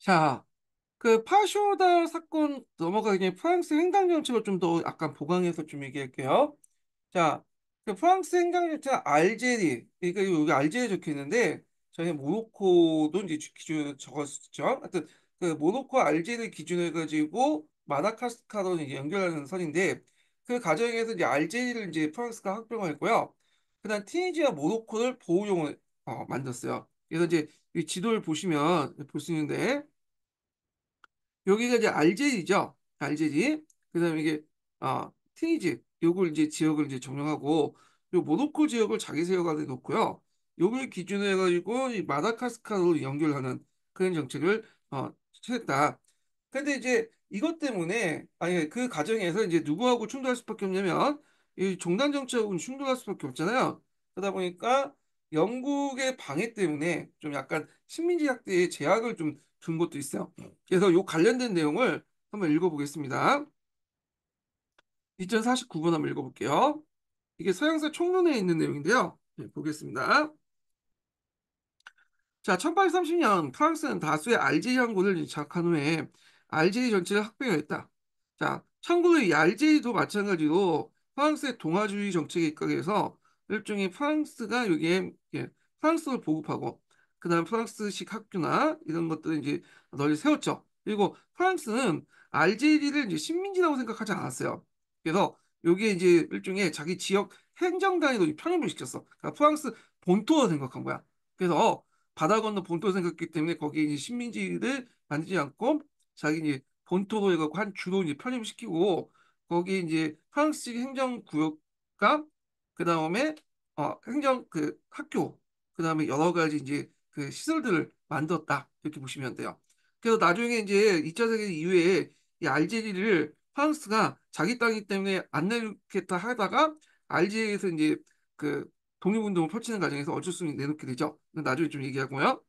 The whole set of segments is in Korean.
자, 그 파쇼다 사건 넘어가기 전에 프랑스 행당 정책을 좀 더 약간 보강해서 좀 얘기할게요. 자, 그 프랑스 행당 정책 알제리, 그러니까 여기 알제리 적혀 있는데 저희 모로코도 이제 기준 적었죠. 하여튼 그 모로코 알제리 기준을 가지고 마다카스카로 이제 연결하는 선인데 그 과정에서 이제 알제리를 이제 프랑스가 합병했고요. 그다음 티니지와 모로코를 보호용을 어, 만들었어요. 그래서 이제 이 지도를 보시면 볼 수 있는데 여기가 이제 알제리죠. 알제리. 그다음에 이게 아 티니지 요걸 이제 지역을 이제 점령하고 요 모로코 지역을 자기 세력가게 놓고요. 요걸 기준으로 해가지고 이 마다카스카로 연결하는 그런 정책을 어 취했다. 근데 이제 이것 때문에 아니 그 과정에서 이제 누구하고 충돌할 수밖에 없냐면 이 종단 정책하고 충돌할 수밖에 없잖아요. 그러다 보니까 영국의 방해 때문에 좀 약간 식민지학대의 제약을 좀 준 것도 있어요. 그래서 요 관련된 내용을 한번 읽어보겠습니다. 2049번 한번 읽어볼게요. 이게 서양사 총론에 있는 내용인데요. 네, 보겠습니다. 자, 1830년 프랑스는 다수의 알제리 항구를 장악한 후에 알제리 전체를 학병했다. 자, 참고로 이 알제리도 마찬가지로 프랑스의 동아주의 정책에 입각해서 일종의 프랑스가 여기에 프랑스를 보급하고 그다음 프랑스식 학교나 이런 것들을 이제 널리 세웠죠. 그리고 프랑스는 알제리를 이제 식민지라고 생각하지 않았어요. 그래서 여기에 이제 일종의 자기 지역 행정 단위로 편입을 시켰어. 그러니까 프랑스 본토로 생각한 거야. 그래서 바다 건너 본토로 생각했기 때문에 거기에 이제 식민지를 만들지 않고 자기 이제 본토로 해갖고 한 주로 이제 편입시키고 거기 에 이제 프랑스식 행정 구역과 그 다음에 어, 행정 그 학교 그 다음에 여러 가지 이제 그 시설들을 만들었다 이렇게 보시면 돼요. 그래서 나중에 이제 2차 세계 이후에 이 알제리를 프랑스가 자기 땅이기 때문에 안 내놓겠다 하다가 알제리에서 이제 그 독립운동을 펼치는 과정에서 어쩔 수 없이 내놓게 되죠. 나중에 좀 얘기하고요.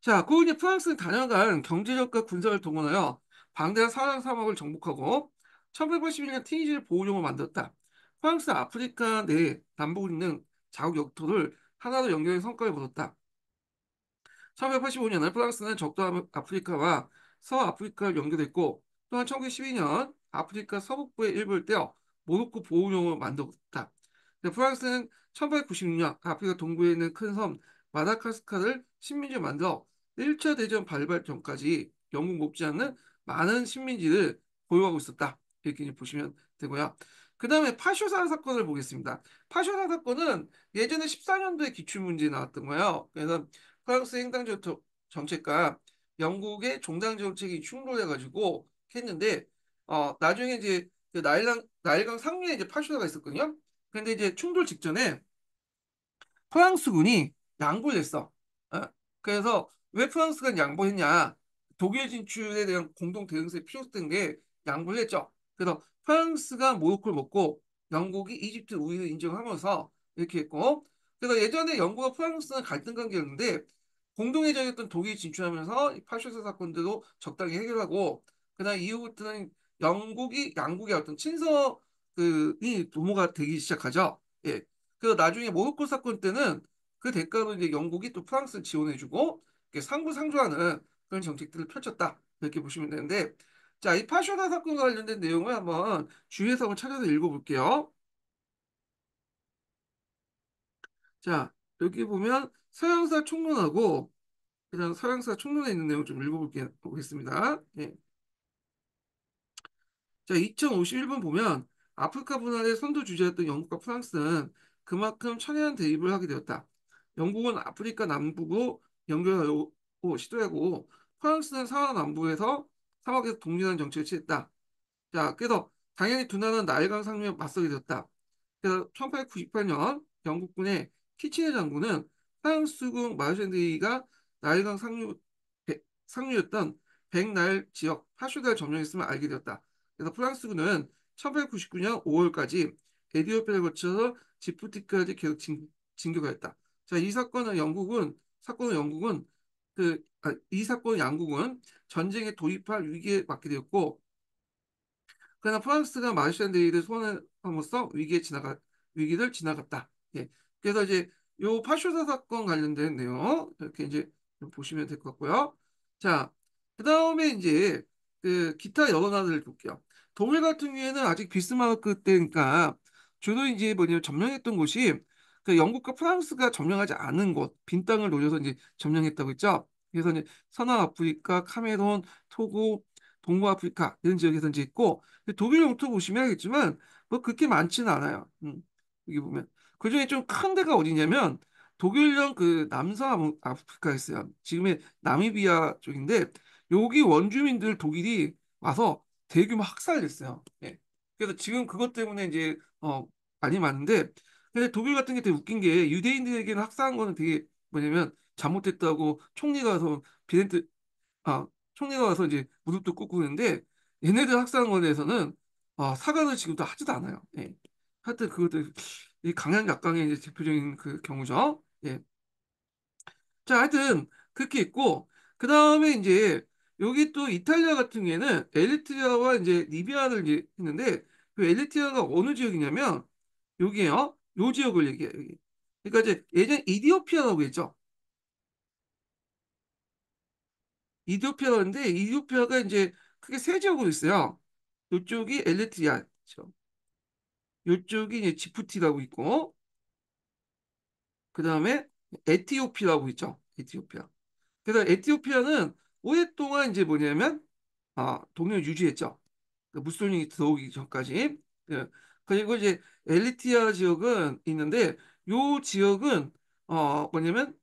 자, 그리고 이제 프랑스는 다년간 경제적과 군사를 동원하여 방대한 사랑 사막을 정복하고 1881년 티니지를 보호종을 만들었다. 프랑스 아프리카 내 남북 있는 자국 영토를 하나로 연결해 성과를 거뒀다. 1985년에 프랑스는 적도 아프리카와 서아프리카를 연결했고 또한 1912년 아프리카 서북부의 일부를 떼어 모로코 보호용을 만들었다. 프랑스는 1896년 아프리카 동부에 있는 큰 섬 마다카스카를 식민지로 만들어 1차 대전 발발 전까지 영국 못지않는 많은 식민지를 보유하고 있었다. 이렇게 보시면 되고요. 그 다음에 파쇼사 사건을 보겠습니다. 파쇼산 사건은 예전에 14년도에 기출문제 나왔던 거예요. 그래서 프랑스 행당 정책과 영국의 종당 정책이 충돌해가지고 했는데 어 나중에 이제 나일강 그 나일강 상류에 이제 파쇼사가 있었거든요. 근데 이제 충돌 직전에 프랑스군이 양보를 했어. 어? 그래서 왜 프랑스가 양보했냐? 독일 진출에 대한 공동 대응세 필요했던 게 양보를 했죠. 그래서 프랑스가 모욕을 먹고 영국이 이집트 우위를 인정하면서 이렇게 했고 그래서 예전에 영국과 프랑스는 갈등 관계였는데 공동의장이었던 독일 진출하면서 파쇼스 사건들도 적당히 해결하고 그다음 이후부터는 영국이 양국의 어떤 친서 그이 도모가 되기 시작하죠. 예. 그 나중에 모로코 사건 때는 그 대가로 이제 영국이 또 프랑스를 지원해주고 상부 상조하는 그런 정책들을 펼쳤다 이렇게 보시면 되는데 자, 이파쇼나 사건과 관련된 내용을 한번 주의해석을 찾아서 읽어볼게요. 자, 여기 보면 서양사 총론하고 그냥 서양사 총론에 있는 내용 좀 읽어보겠습니다. 예. 자, 2051번 보면 아프리카 분할의 선두 주제였던 영국과 프랑스는 그만큼 천혜한 대입을 하게 되었다. 영국은 아프리카 남부로 연결하고 시도하고 프랑스는 사하 남부에서 사막에서 독립한 정책을 취했다. 자, 그래서 당연히 두나는 나일강 상류에 맞서게 되었다. 그래서 1898년 영국군의 키치네 장군은 프랑스군 마르센드이가 나일강 상류 배, 상류였던 백날 지역 파슈달 점령했음을 알게 되었다. 그래서 프랑스군은 1899년 5월까지 에디오피아를 거쳐서 지프티까지 계속 진, 격하였다 자, 이 사건은 영국은 사건은 영국은 그 그러니까 이 사건 양국은 전쟁에 돌입할 위기에 맞게 되었고 그러나 프랑스가 마르샹데이를 손환함으로써 위기에 지나가 위기를 지나갔다. 예. 그래서 이제 요 파쇼사 사건 관련된 내용 이렇게 이제 보시면 될 것 같고요. 자, 그다음에 이제 그 기타 여러 나라들 볼게요. 독일 같은 경우에는 아직 비스마르크 때니까 주로 이제 뭐냐면 점령했던 곳이 그 영국과 프랑스가 점령하지 않은 곳, 빈 땅을 노려서 이제 점령했다고 했죠. 그래서 이제 서남아프리카, 카메론, 토고, 동부아프리카 이런 지역에서 이제 있고 독일 영토 보시면 알겠지만 뭐 그렇게 많지는 않아요. 음, 여기 보면 그 중에 좀 큰 데가 어디냐면 독일령 그 남서아프리카 있어요. 지금의 나미비아 쪽인데 여기 원주민들 독일이 와서 대규모 학살됐어요. 예. 그래서 지금 그것 때문에 이제 어 많이 많은데 근데 독일 같은 게 되게 웃긴 게 유대인들에게는 학살한 거는 되게 뭐냐면 잘못했다고 총리가 와서 비렌트 아 총리가 와서 이제 무릎도 꿇고 있는데 얘네들 학생원에서는 아, 사과를 지금도 하지도 않아요. 예. 하여튼 그것도 이 강양 약강의 이제 대표적인 그 경우죠. 예. 자, 하여튼 그렇게 있고 그 다음에 이제 여기 또 이탈리아 같은 경우에는 엘리트리아와 이제 리비아를 이제 했는데 그 엘리트리아가 어느 지역이냐면 여기에요. 요 지역을 얘기해요. 여기. 그러니까 이제 예전 에 이디오피아라고 했죠. 이디오피아인데 이디오피아가 이제 크게 세 지역으로 있어요. 이쪽이 엘레트리아, 죠 이쪽이 이제 지프티라고 있고, 그 다음에 에티오피라고 있죠. 에티오피아. 그래서 에티오피아는 오랫동안 이제 뭐냐면 아, 어, 동료를 유지했죠. 그러니까 무솔린이 들어오기 전까지. 예. 그리고 이제 엘리티아 지역은 있는데 요 지역은 어 뭐냐면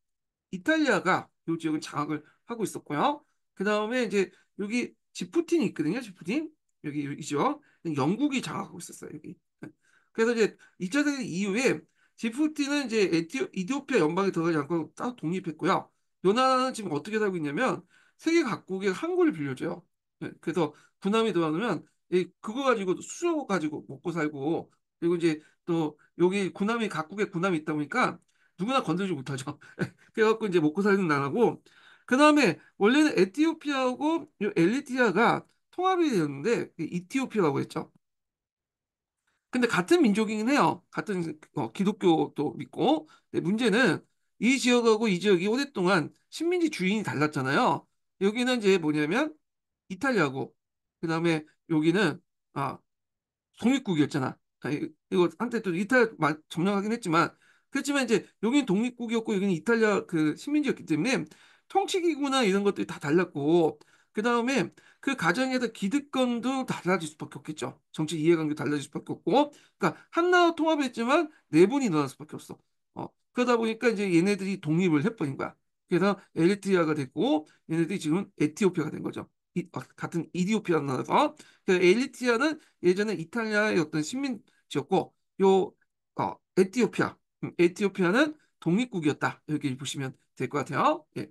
이탈리아가 요 지역은 장악을 하고 있었고요. 그 다음에 이제 여기 지프틴이 있거든요. 지프틴 여기 있죠. 영국이 장악하고 있었어요. 여기. 그래서 이제 2차 대전 이후에 지프틴은 이제 에티오, 이디오피아 연방에 들어가지 않고 딱 독립했고요. 요 나라는 지금 어떻게 살고 있냐면 세계 각국의 항구를 빌려줘요. 네, 그래서 군함이 들어가면 그거 가지고 수조 가지고 먹고 살고 그리고 이제 또 여기 군함이 각국에 군함이 있다 보니까 누구나 건들지 못하죠. 그래갖고 이제 먹고 사는 나라고 그 다음에 원래는 에티오피아하고 요 엘리티아가 통합이 되었는데 그 이티오피아라고 했죠. 근데 같은 민족이긴 해요. 같은 어, 기독교도 믿고. 문제는 이 지역하고 이 지역이 오랫동안 식민지 주인이 달랐잖아요. 여기는 이제 뭐냐면 이탈리아고 그 다음에 여기는 아 독립국이었잖아. 아니, 이거 한때 또이탈리 점령하긴 했지만 그렇지만 이제 여기는 독립국이었고 여기는 이탈리아 그 식민지였기 때문에 통치기구나 이런 것들이 다 달랐고 그 다음에 그 가정에서 기득권도 달라질 수밖에 없겠죠. 정치 이해관계도 달라질 수밖에 없고 그러니까 한나라 통합했지만 내분이 네 일어날 수밖에 없어. 어, 그러다 보니까 이제 얘네들이 독립을 해버린 거야. 그래서 에리트리아가 됐고 얘네들이 지금 에티오피아가 된 거죠. 이, 아, 같은 이디오피아라는 나라에서 엘리티아는 예전에 이탈리아의 어떤 식민지였고 요 어, 에티오피아 음, 에티오피아는 독립국이었다 이렇게 보시면 될 것 같아요. 예.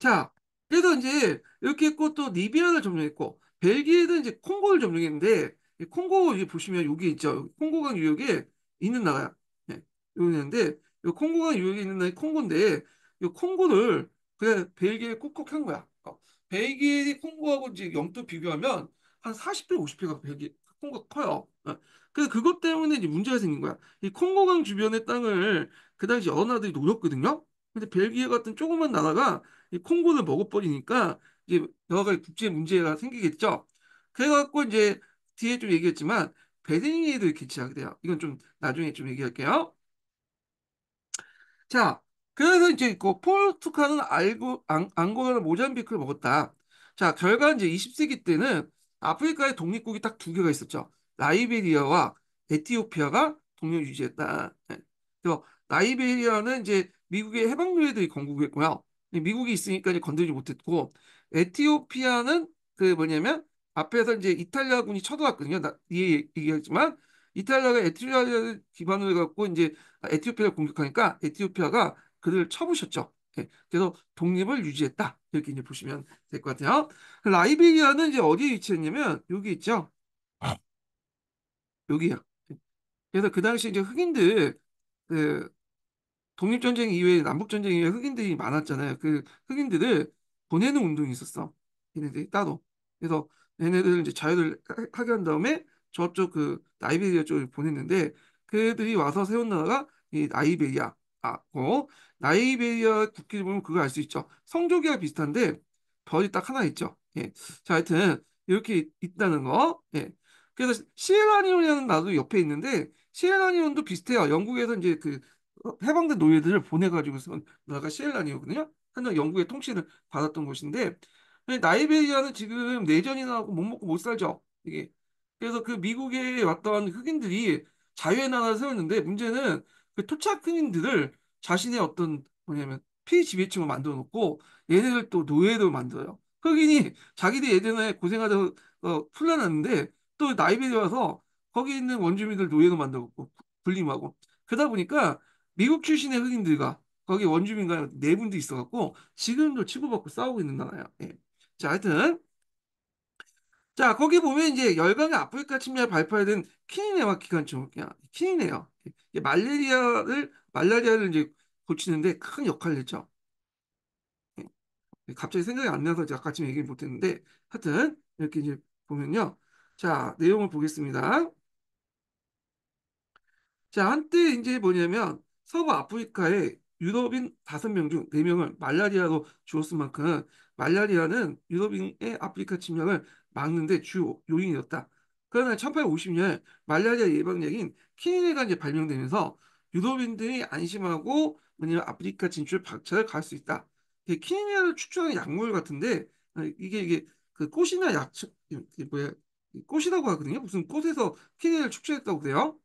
자, 그래서 이제 이렇게 했고 또 리비아를 점령했고 벨기에도 이제 콩고를 점령했는데 콩고 보시면 여기 있죠. 콩고강 유역에 있는 나라야. 네, 여기 있는데 이 콩고강 유역에 있는 나라 콩고인데 이 콩고를 그냥 벨기에 꼭꼭 한 거야. 어. 벨기에 콩고하고 이제 영토 비교하면 한 40배, 50배가 벨기에 콩고가 커요. 어. 그래서 그것 때문에 이제 문제가 생긴 거야. 이 콩고강 주변의 땅을 그 당시 어나들이 노렸거든요. 근데 벨기에 같은 조그만 나라가 이 콩고를 먹어버리니까 이제 여러 가지 국제 문제가 생기겠죠. 그래갖고 이제 뒤에 좀 얘기했지만 베를린에도 이렇게 시작이 돼요. 이건 좀 나중에 좀 얘기할게요. 자, 그래서 이제 그 포르투갈은 알고 앙, 앙고라 모잠비크를 먹었다. 자, 결과 이제 20세기 때는 아프리카의 독립국이 딱 두 개가 있었죠. 라이베리아와 에티오피아가 독립 유지했다. 네. 그래서 라이베리아는 이제 미국의 해방노예들이 건국했고요. 미국이 있으니까 이제 건들지 못했고 에티오피아는 그 뭐냐면 앞에서 이제 이탈리아군이 쳐들어왔거든요. 나, 이 얘기했지만 이탈리아가 에티오피아를 기반으로 해갖고 이제 에티오피아를 공격하니까 에티오피아가 그들을 쳐부셨죠. 네. 그래서 독립을 유지했다. 이렇게 이제 보시면 될 것 같아요. 라이베리아는 이제 어디에 위치했냐면 여기 있죠. 여기요. 그래서 그 당시 이제 흑인들 그 독립전쟁 이후에 남북전쟁 이후에 흑인들이 많았잖아요. 그 흑인들을 보내는 운동이 있었어. 얘네들이 따로. 그래서 얘네들을 이제 자유를 하게 한 다음에 저쪽 그 나이베리아 쪽을 보냈는데 그들이 와서 세운 나라가 이 나이베리아고 어, 나이베리아 국기를 보면 그거 알 수 있죠. 성조기와 비슷한데 별이 딱 하나 있죠. 예. 자, 하여튼 이렇게 있다는 거. 예. 그래서 시에라니온이라는나도 옆에 있는데 시에라니온도 비슷해요. 영국에서 이제 그 해방된 노예들을 보내가지고 서문가시엘란이거든요 한때 영국의 통치를 받았던 곳인데 나이베리아는 지금 내전이나 하고 못 먹고 못 살죠. 이게 그래서 그 미국에 왔던 흑인들이 자유의 나라를 세웠는데 문제는 그 토착 흑인들을 자신의 어떤 뭐냐면 피지배층을 만들어 놓고 얘네들 또 노예로 만들어요. 흑인이 자기들 예전에 고생하다가 어, 풀려났는데 또 나이베리아 와서 거기 있는 원주민들 노예로 만들고 군림하고 그러다 보니까 미국 출신의 흑인들과 거기 원주민과 내분도 네 있어갖고 지금도 치고받고 싸우고 있는 나라야. 예. 자, 하여튼 자 거기 보면 이제 열강의 아프리카 침략 발파된 키니네와 기관총이야. 키니네요. 예. 말레리아를 말라리아를 이제 고치는데 큰 역할을 했죠. 예. 갑자기 생각이 안 나서 아까 지금 얘기를 못했는데 하여튼 이렇게 이제 보면요. 자 내용을 보겠습니다. 자 한때 이제 뭐냐면 서부 아프리카의 유럽인 다섯 명 중 네명을 말라리아로 주었을 만큼 말라리아는 유럽인의 아프리카 침략을 막는 데 주요 요인이었다. 그러나 1850년 말라리아 예방약인 키니네가 이제 발명되면서 유럽인들이 안심하고 뭐냐면 아프리카 진출 박차를 가할 수 있다. 키니네를 추출하는 약물 같은데 아, 이게 이게 그 꽃이나 약 뭐야 꽃이라고 하거든요. 무슨 꽃에서 키니네를 추출했다고 그래요.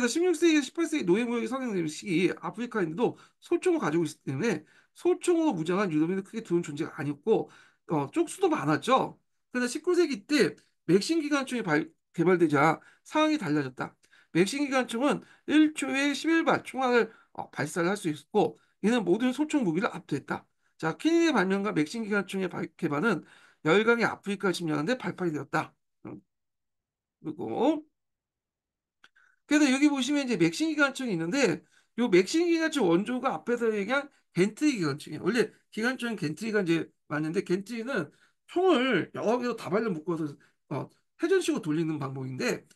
그래서 16세기, 18세기 노예무역이 성행된 시기 아프리카인들도 소총을 가지고 있기 때문에 소총으로 무장한 유럽인은 크게 두는 존재가 아니었고 어, 쪽수도 많았죠. 그러나 19세기 때 맥신 기관총이 발, 개발되자 상황이 달라졌다. 맥신 기관총은 1초에 11발 총알을 어, 발사를 할수 있었고 이는 모든 소총 무기를 압도했다. 자, 케니의 발명과 맥신 기관총의 발, 개발은 열강의 아프리카를 점령하는 데 발판이 되었다. 음. 그리고 그래서 여기 보시면 이제 맥신 기관총이 있는데 이 맥신 기관총 원조가 앞에서 얘기한 겐트 기관총이에요. 원래 기관총은 겐트기가 이제 맞는데 겐트기는 총을 여러 개로 다발로 묶어서 어, 회전식으로 돌리는 방법인데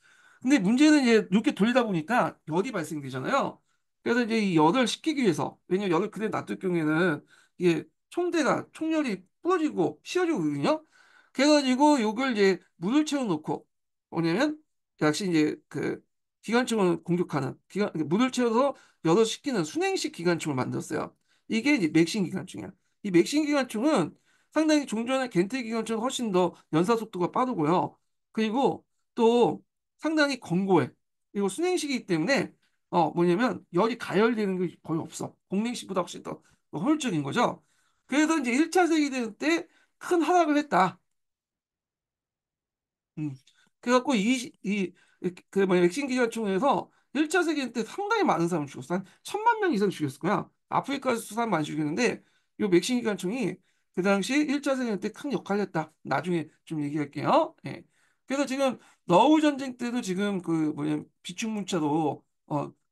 근데 문제는 이제 이렇게 돌리다 보니까 열이 발생되잖아요. 그래서 이제 이 열을 식히기 위해서 왜냐면 열을 그대로 놔둘 경우에는 이게 총대가 총열이 부러지고 휘어지거든요. 그래가지고 이걸 이제 물을 채워놓고 뭐냐면 역시 이제 그 기관총을 공격하는 기관, 물을 채워서 여럿시키는 순행식 기관총을 만들었어요. 이게 맥신 기관총이야. 이 맥신 기관총은 상당히 종전의 겐트 기관총 훨씬 더 연사 속도가 빠르고요. 그리고 또 상당히 건고해. 그리고 순행식이기 때문에 어 뭐냐면 열이 가열되는 게 거의 없어. 공랭식보다 훨씬 더 효율적인 거죠. 그래서 이제 1차 세계대전 때큰 하락을 했다. 음. 그래갖고 이, 이그 뭐냐 백신 기관 총회에서 1차 세계 때 상당히 많은 사람 을 죽였어. 한 천만 명 이상 죽였을 거야. 아프리카에서 수사람 많이 죽였는데 이 백신 기관총이 그 당시 1차 세계 때큰 역할을 했다. 나중에 좀 얘기할게요. 예. 그래서 지금 너우 전쟁 때도 지금 그 뭐냐 비축문자도어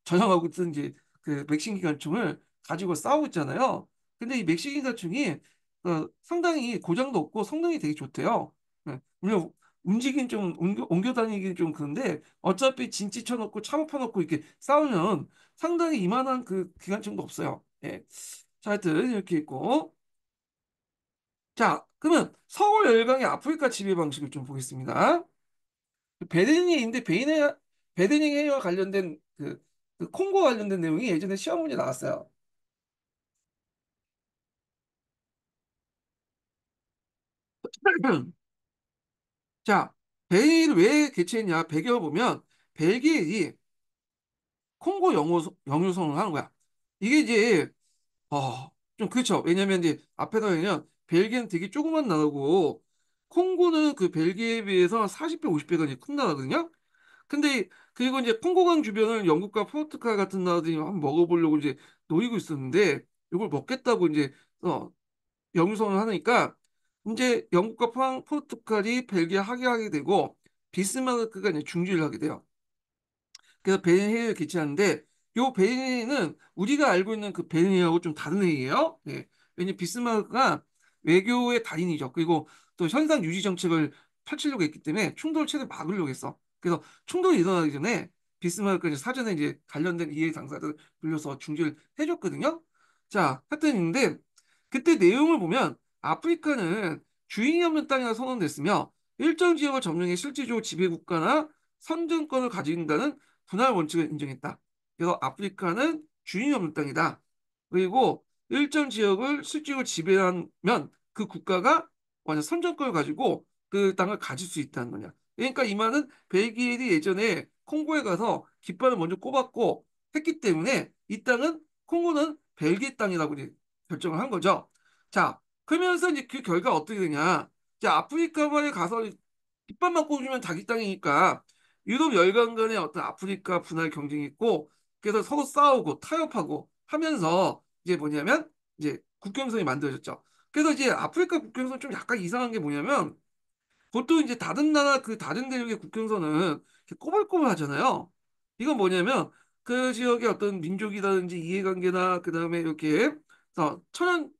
전형하고 있던 이제 그 백신 기관총을 가지고 싸우고 있잖아요. 근데 이시신 기관총이 어, 상당히 고장도 없고 성능이 되게 좋대요. 예. 물론 움직인좀 옮겨, 옮겨 다니긴 좀 그런데 어차피 진지 쳐놓고 차고 파놓고 이렇게 싸우면 상당히 이만한 그 기관총도 없어요. 예. 자, 하여튼 이렇게 있고. 자, 그러면 서울 열강의 아프리카 지배 방식을 좀 보겠습니다. 베드닝인데 베인의 베데닝 해와 관련된 그, 그 콩고 관련된 내용이 예전에 시험 문제 나왔어요. 자, 벨베를왜 개최했냐? 배겨 보면 벨기에 이 콩고 영유, 영유선을 하는 거야. 이게 이제 어, 좀 그렇죠. 왜냐면 이제 앞에다 그냥 벨기에는 되게 조그만 나라고 콩고는 그 벨기에에 비해서 40배, 50배가 큰 나라거든요. 근데 그리고 이제 콩고강 주변을 영국과 포르투갈 같은 나라들이 한번 먹어보려고 이제 노리고 있었는데 이걸 먹겠다고 이제 어, 영유성을 하니까 이제 영국과 포항, 포르투갈이 벨기에 하게하게 되고 비스마르크가 이제 중지를 하게 돼요. 그래서 베니를린를 개최하는데 요베를린는 우리가 알고 있는 그 베를린하고 좀 다른 회의예요. 예. 왜냐면 비스마르크가 외교의 달인이죠. 그리고 또 현상 유지 정책을 펼치려고 했기 때문에 충돌을 최대 막으려고 했어. 그래서 충돌이 일어나기 전에 비스마르크가 사전에 이제 관련된 이해 당사자들 불려서 중지를 해줬거든요. 자, 하여튼 있는데 그때 내용을 보면 아프리카는 주인이 없는 땅이라 선언됐으며 일정 지역을 점령해 실질적으로 지배국가나 선정권을 가진다는 분할 원칙을 인정했다. 그래서 아프리카는 주인이 없는 땅이다. 그리고 일정 지역을 실질적으로 지배하면 그 국가가 완전 선정권을 가지고 그 땅을 가질 수 있다는 거냐. 그러니까 이말은 벨기에이 예전에 콩고에 가서 깃발을 먼저 꼽았고 했기 때문에 이 땅은 콩고는 벨기에 땅이라고 결정을 한 거죠. 자, 그러면서 이제 그 결과 어떻게 되냐. 자, 아프리카만에 가서 깃발만 꽂으면 자기 땅이니까 유럽 열강 간의 어떤 아프리카 분할 경쟁이 있고 그래서 서로 싸우고 타협하고 하면서 이제 뭐냐면 이제 국경선이 만들어졌죠. 그래서 이제 아프리카 국경선 좀 약간 이상한 게 뭐냐면 보통 이제 다른 나라 그 다른 대륙의 국경선은 꼬불꼬불 하잖아요. 이건 뭐냐면 그 지역의 어떤 민족이라든지 이해관계나 그 다음에 이렇게 어 천연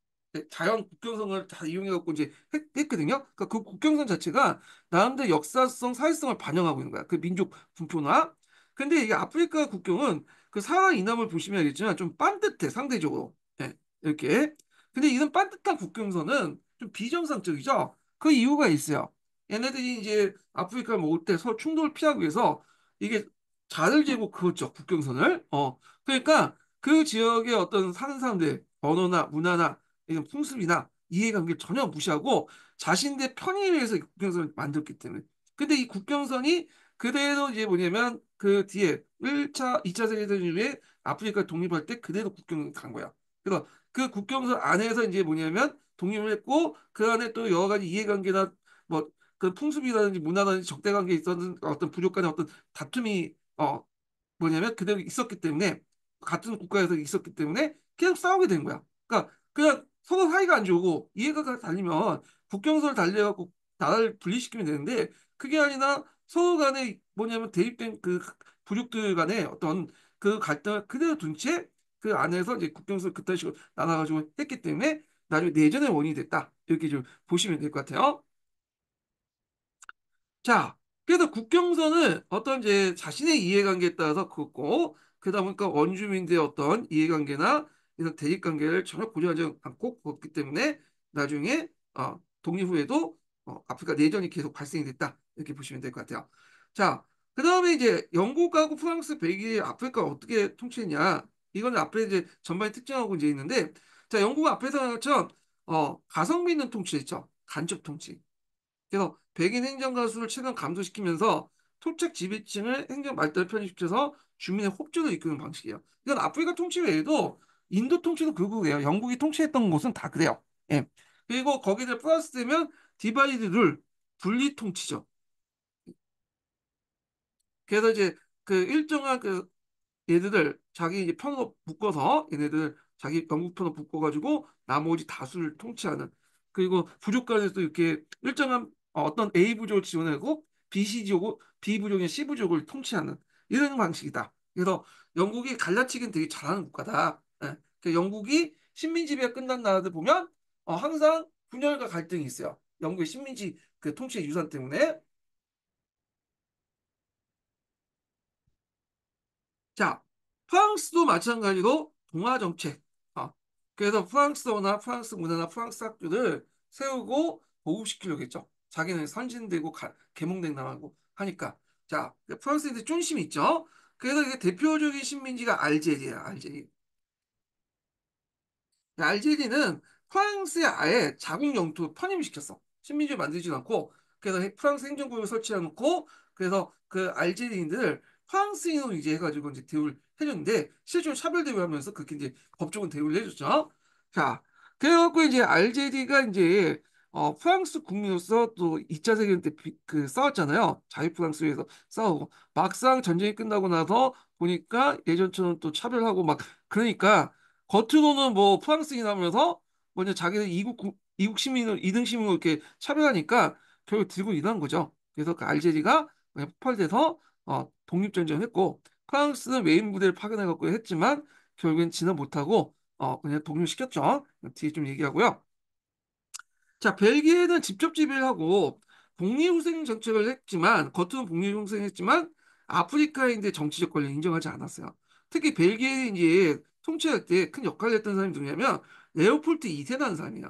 그 자연 국경선을 다 이용해갖고 이제 했, 거든요 그러니까 그 국경선 자체가 나름대로 역사성, 사회성을 반영하고 있는 거야. 그 민족 분포나. 근데 이게 아프리카 국경은 그 사하 이남을 보시면 알겠지만 좀 빤듯해, 상대적으로. 네, 이렇게. 근데 이런 빤듯한 국경선은 좀 비정상적이죠? 그 이유가 있어요. 얘네들이 이제 아프리카 먹을 때 서로 충돌을 피하기 위해서 이게 자를 재고 그었죠, 국경선을. 어. 그러니까 그 지역의 어떤 사는 사람들, 언어나 문화나 이게 풍습이나 이해관계게 전혀 무시하고 자신의 들편의에의해서 국경선을 만들었기 때문에. 근데 이 국경선이 그대로 이제 뭐냐면 그 뒤에 1차, 2차 세계대전 이후에 아프리카 독립할 때 그대로 국경선 이간 거야. 그래서 그 국경선 안에서 이제 뭐냐면 독립을 했고 그 안에 또 여러 가지 이해관계나 뭐그 풍습이라든지 문화라든지 적대관계 에 있었던 어떤 부족 간의 어떤 다툼이 어 뭐냐면 그대로 있었기 때문에 같은 국가에서 있었기 때문에 계속 싸우게 된 거야. 그러니까 그냥 서로 사이가 안 좋고 이해가 달리면 국경선을 달려갖고 나라를 분리시키면 되는데 그게 아니라 서로 간에 뭐냐면 대립된 그 부족들 간에 어떤 그 갈등을 그대로 둔 채 그 안에서 이제 국경선 그딴 식으로 나눠가지고 했기 때문에 나중에 내전의 원인이 됐다 이렇게 좀 보시면 될 것 같아요. 자, 그래서 국경선은 어떤 이제 자신의 이해관계에 따라서 그 긋고 그러다 보니까 원주민들의 어떤 이해관계나 그래서 대립 관계를 전혀 고려하지 않고 그렇기 때문에 나중에 어, 독립 후에도 어, 아프리카 내전이 계속 발생이 됐다 이렇게 보시면 될 것 같아요. 자, 그 다음에 이제 영국하고 프랑스, 벨기에, 아프리카 어떻게 통치했냐? 이건 거 앞에 이제 전반의 특징하고 이제 있는데, 자, 영국 앞에서 한 것처럼 어, 가성비 있는 통치했죠. 간접 통치. 그래서 백인 행정가 수를 최근 감소시키면서 토착 지배층을 행정 말대로 편입시켜서 주민의 혹조를 이끄는 방식이에요. 이건 아프리카 통치 외에도 인도 통치도 결국 예요 영국이 통치했던 곳은 다 그래요. 예. 그리고 거기를 플러스 되면 디바이드 룰, 분리 통치죠. 그래서 이제 그 일정한 그 얘네들 자기 이제 편으로 묶어서 얘네들 자기 영국 편으로 묶어가지고 나머지 다수를 통치하는 그리고 부족 간에서도 이렇게 일정한 어, 어떤 A 부족을 지원하고 B, C 지역, B 부족인 C 부족을 통치하는 이런 방식이다. 그래서 영국이 갈라치기는 되게 잘하는 국가다. 예. 그 영국이 식민지배가 끝난 나라들 보면 어, 항상 분열과 갈등이 있어요. 영국의 식민지 그 통치의 유산 때문에. 자, 프랑스도 마찬가지로 동화 정책. 어, 그래서 프랑스어나 프랑스 문화나 프랑스 학교를 세우고 보급시키려고 했죠. 자기는 선진되고 가, 개몽된 나라고 하니까. 자, 프랑스인 쫀심이 있죠. 그래서 이게 대표적인 식민지가 알제리야, 알제리. 알제리는 프랑스의 아예 자국 영토 편입시켰어. 식민지 를 만들지 않고 그래서 프랑스 행정구역을 설치해놓고 그래서 그 알제리인들 프랑스인으로 이제 해가지고 이제 대우를 해줬는데 실제로 차별 대우하면서 그렇게 이제 법적인 대우를 해줬죠. 자, 그래갖고 이제 알제리가 이제 어, 프랑스 국민으로서 또 2차 세계대전 때그 싸웠잖아요. 자유 프랑스에서 싸우고 막상 전쟁이 끝나고 나서 보니까 예전처럼 또 차별하고 막 그러니까 겉으로는 뭐 프랑스인 하면서 먼저 자기는 이국 구- 이국 시민을 이등 시민으로 이렇게 차별하니까 결국 들고 일어난 거죠. 그래서 그 알제리가 폭발돼서 어, 독립전쟁을 했고 프랑스는 메인 부대를 파견해갖고 했지만 결국엔 진화 못하고 어, 그냥 독립시켰죠. 뒤에 좀 얘기하고요. 자, 벨기에는 직접 지배를 하고 독립후생 정책을 했지만 겉으로는 독립후생했지만 아프리카인들 정치적 권리를 인정하지 않았어요. 특히 벨기에는 이제 통치할 때 큰 역할을 했던 사람이 누구냐면 레오폴트 2세라는 사람이야.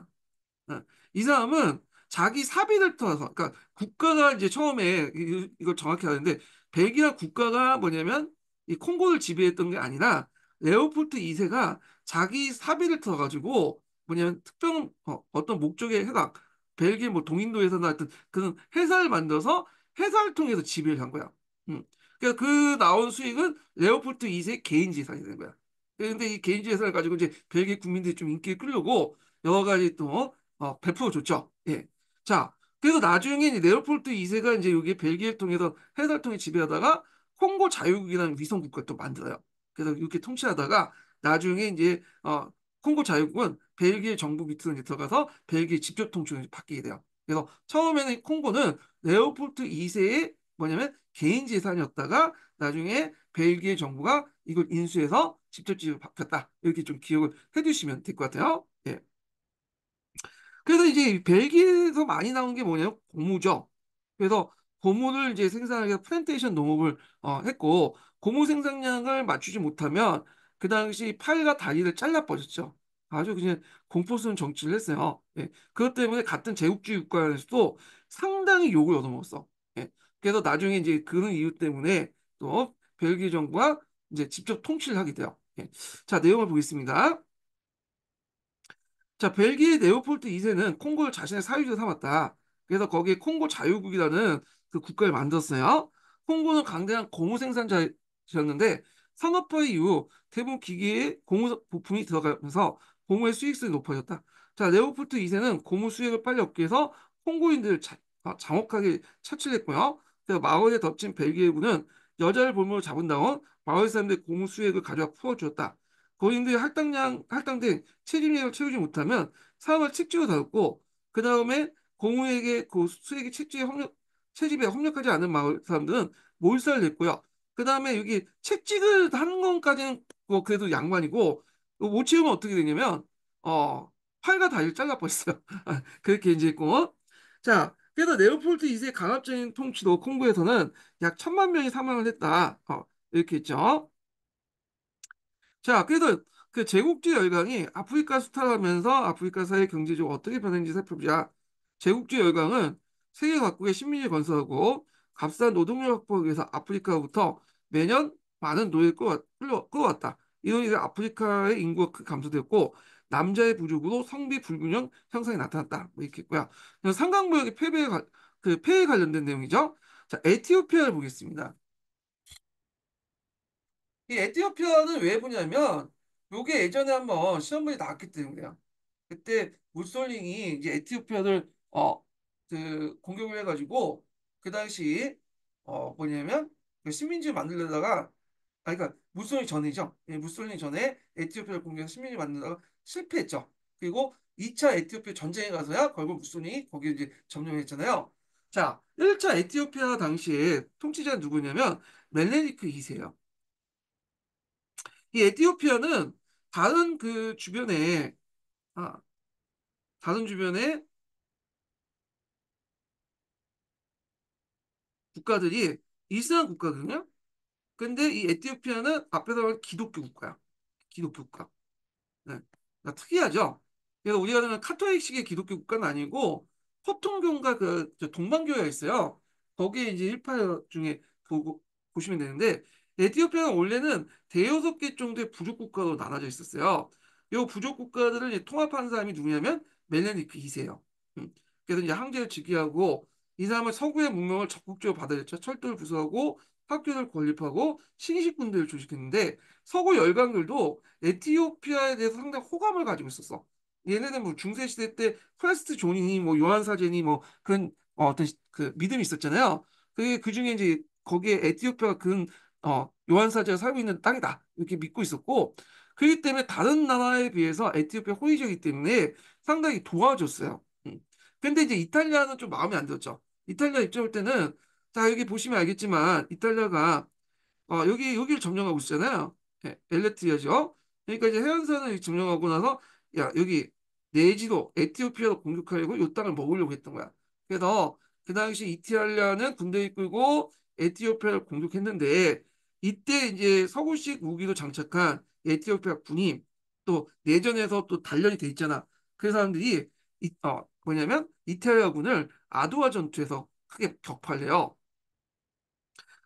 어, 이 사람은 자기 사비를 터서 그러니까 국가가 이제 처음에 이걸 정확히 하는데 벨기라 국가가 뭐냐면 이 콩고를 지배했던 게 아니라 레오폴트 2세가 자기 사비를 터 가지고 뭐냐면 특정 어, 떤 목적에 해당 벨기에 뭐 동인도에서나 하여튼 그런 회사를 만들어서 회사를 통해서 지배를 한 거야. 음. 그러니까 그 나온 수익은 레오폴트 2세 개인 재산이 된 거야. 그런데 예, 이 개인 재산을 가지고 이제 벨기에 국민들이 좀 인기를 끌려고 여러 가지 또 어, 어 베풀어 줬죠. 예. 자, 그래서 나중에 네오폴트 2세가 이제 여기 벨기에를 통해서 해설통에 지배하다가 콩고 자유국이라는 위성 국가를 또 만들어요. 그래서 이렇게 통치하다가 나중에 이제 어, 콩고 자유국은 벨기에 정부 밑으로 이제 들어가서 벨기에 직접 통치를 바뀌게 돼요. 그래서 처음에는 콩고는 네오폴트 2세의 뭐냐면 개인 재산이었다가 나중에 벨기에 정부가 이걸 인수해서 17집이 바뀌었다. 이렇게 좀 기억을 해주시면될 것 같아요. 예. 그래서 이제 벨기에에서 많이 나온 게 뭐냐면 고무죠. 그래서 고무를 이제 생산하기 위해서 플랜테이션 농업을 어, 했고 고무 생산량을 맞추지 못하면 그 당시 팔과 다리를 잘라 버렸죠. 아주 그냥 공포스러운 정치를 했어요. 예. 그것 때문에 같은 제국주의 국가에서도 상당히 욕을 얻어먹었어. 예. 그래서 나중에 이제 그런 이유 때문에 또 벨기에 정부가 이제 직접 통치를 하게 돼요. 예. 자, 내용을 보겠습니다. 자, 벨기에 네오폴트 2세는 콩고를 자신의 사유지로 삼았다. 그래서 거기에 콩고 자유국이라는 그 국가를 만들었어요. 콩고는 강대한 고무 생산자였는데 산업화 이후 대부분 기기에 고무 부품이 들어가면서 고무의 수익성이 높아졌다. 자, 네오폴트 2세는 고무 수익을 빨리 얻기 위해서 콩고인들을 자, 아, 어, 장혹하게 차출했고요. 그래서 마을에 덮친 벨기에군은 여자를 볼모로 잡은 다음 마을 사람들 공수액을 가져와 풀어주었다. 거인들이 할당량, 할당된 책임량을 채우지 못하면 사람을 책지로 다뤘고 그 다음에 공우에게 그 수액이 책지에 협력, 채집에 협력하지 않은 마을 사람들은 몰살 을 냈고요. 그 다음에 여기 채찍을 하는 것까지는 뭐 그래도 양반이고 그 못 채우면 어떻게 되냐면 어 팔과 다리를 잘라버렸어요. 그렇게 이제 있고 자 게다가 네오폴트 2세 의 강압적인 통치로 콩고에서는 약 천만 명이 사망을 했다. 어, 이렇게 했죠. 자, 그래서 그 제국주의 열강이 아프리카 수탈하면서 아프리카 사회 경제적으로 어떻게 변했는지 살펴보자. 제국주의 열강은 세계 각국의 식민지 건설하고 값싼 노동력 확보하기 위해서 아프리카부터 매년 많은 노예를 끌어왔다. 이로 인해 아프리카의 인구가 감소되었고 남자의 부족으로 성비 불균형 형성이 나타났다. 뭐 이렇게 했고요상강부역의 패배에, 가, 그 패에 관련된 내용이죠. 자, 에티오피아를 보겠습니다. 이 에티오피아는 왜 보냐면 요게 예전에 한번 시험문이 나왔기 때문에요. 그때 무솔링이 이제 에티오피아를 어, 그 공격을 해가지고 그 당시 어 뭐냐면 그 식민지 만들려다가 아 그러니까 무솔링 전이죠. 예, 무솔링 전에 에티오피아를 공격해서 식민지 만들다가 실패했죠. 그리고 2차 에티오피아 전쟁에 가서야 결국 무순이 거기 이제 점령했잖아요. 자, 1차 에티오피아 당시에 통치자 누구냐면 멜레니크 2세요. 이 에티오피아는 다른 그 주변에 아, 다른 주변에 국가들이 이슬람 국가거든요. 근데 이 에티오피아는 앞에서 말 기독교 국가야. 기독교 국가. 아, 특이하죠. 그래서 우리가 는 카톨릭식의 기독교 국가는 아니고 포통교인가 그 동방교회가 있어요. 거기에 이제 일파 중에 보고, 보시면 되는데 에티오피아는 원래는 대여섯 개 정도의 부족 국가로 나눠져 있었어요. 이 부족 국가들을 통합한 사람이 누구냐면 멜레니크 2세요. 음, 그래서 이제 항제를 즉위하고 이 사람은 서구의 문명을 적극적으로 받아들였죠. 철도를 부수하고 학교를 건립하고 신식군대를 조직했는데 서구 열강들도 에티오피아에 대해서 상당히 호감을 가지고 있었어. 얘네는 뭐 중세 시대 때 크레스트 존이니 뭐 요한 사제니 뭐 그런 어, 어떤 그 믿음이 있었잖아요. 그게 그 중에 이제 거기에 에티오피아가 근 어, 요한 사제가 살고 있는 땅이다 이렇게 믿고 있었고 그렇기 때문에 다른 나라에 비해서 에티오피아 호의적이기 때문에 상당히 도와줬어요. 음. 근데 이제 이탈리아는 좀 마음에 안 들었죠. 이탈리아 입장일 때는 자, 여기 보시면 알겠지만 이탈리아가 어, 여기 여기를 점령하고 있잖아요. 네, 예, 엘레트리아죠. 그러니까 이제 해안선을 점령하고 나서 야 여기 내지도 에티오피아로 공격하려고 요 땅을 먹으려고 했던 거야. 그래서 그 당시 이탈리아는 군대 이끌고 에티오피아를 공격했는데 이때 이제 서구식 무기도 장착한 에티오피아 군이 또 내전에서 또 단련이 돼 있잖아. 그래서 사람들이 이, 어, 뭐냐면 이탈리아 군을 아두아 전투에서 크게 격파를 해요.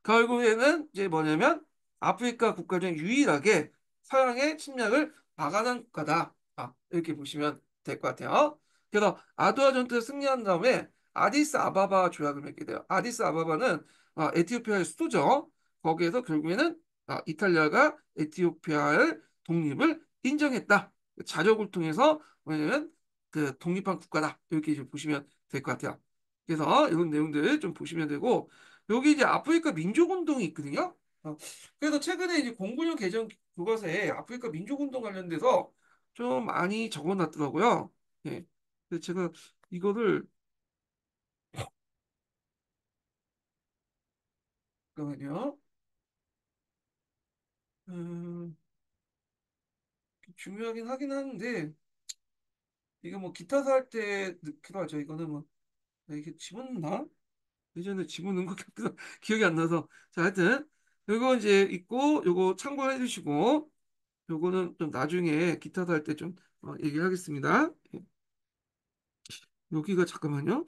결국에는 이제 뭐냐면 아프리카 국가 중 유일하게 서양의 침략을 막아낸 국가다. 아, 이렇게 보시면 될 것 같아요. 그래서 아두아 전투에 승리한 다음에 아디스 아바바 조약을 맺게 돼요. 아디스 아바바는 아, 에티오피아의 수도죠. 거기에서 결국에는 아, 이탈리아가 에티오피아의 독립을 인정했다. 그 자족을 통해서 뭐냐면 그 독립한 국가다. 이렇게 보시면 될 것 같아요. 그래서 이런 내용들 좀 보시면 되고 여기 이제 아프리카 민족운동이 있거든요. 어. 그래서 최근에 이제 09년 개정 교과서에 아프리카 민족운동 관련돼서 좀 많이 적어놨더라고요. 예. 근데 제가 이거를 잠깐만요. 음, 중요하긴 하긴 하는데 이거뭐 기타사 할 때 넣기로 하죠. 이거는 뭐 아, 이게 집어넣나? 예전에 지문 넣은것기억이안 나서 자 하여튼 요거 이제 있고 요거 참고해 주시고 요거는 좀 나중에 기타 도할때좀 어, 얘기하겠습니다 예. 여기가 잠깐만요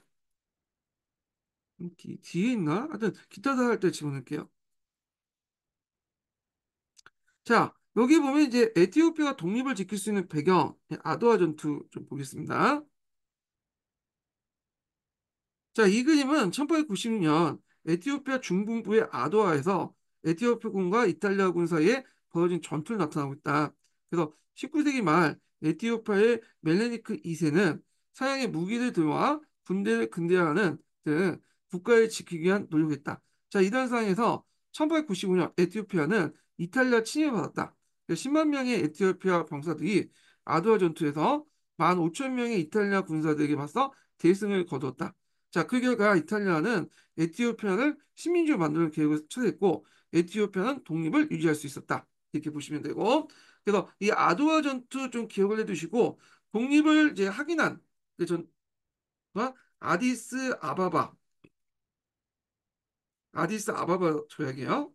기, 음, 뒤에 있나? 하여튼 기타 도할때 집어넣을게요 자 여기 보면 이제 에티오피아가 독립을 지킬 수 있는 배경 예, 아도아 전투 좀 보겠습니다 자, 이 그림은 1896년 에티오피아 중분부의 아도아에서 에티오피아군과 이탈리아군 사이에 벌어진 전투를 나타나고 있다. 그래서 19세기 말 에티오피아의 멜레니크 2세는 서양의 무기를 들어와 군대를 근대화하는 등 국가를 지키기 위한 노력했다. 자, 이런 상황에서 1895년 에티오피아는 이탈리아 침입을 받았다. 10만 명의 에티오피아 병사들이 아도아 전투에서 1만 5천 명의 이탈리아 군사들에게 맞서 대승을 거두었다. 자, 그결과 이탈리아는 에티오피아를 식민지로 만들 계획을 철회했고 에티오피아는 독립을 유지할 수 있었다. 이렇게 보시면 되고 그래서 이아두아 전투 좀 기억을 해두시고 독립을 이제 확인한 그 전과 아디스 아바바 아디스 아바바 조약이에요.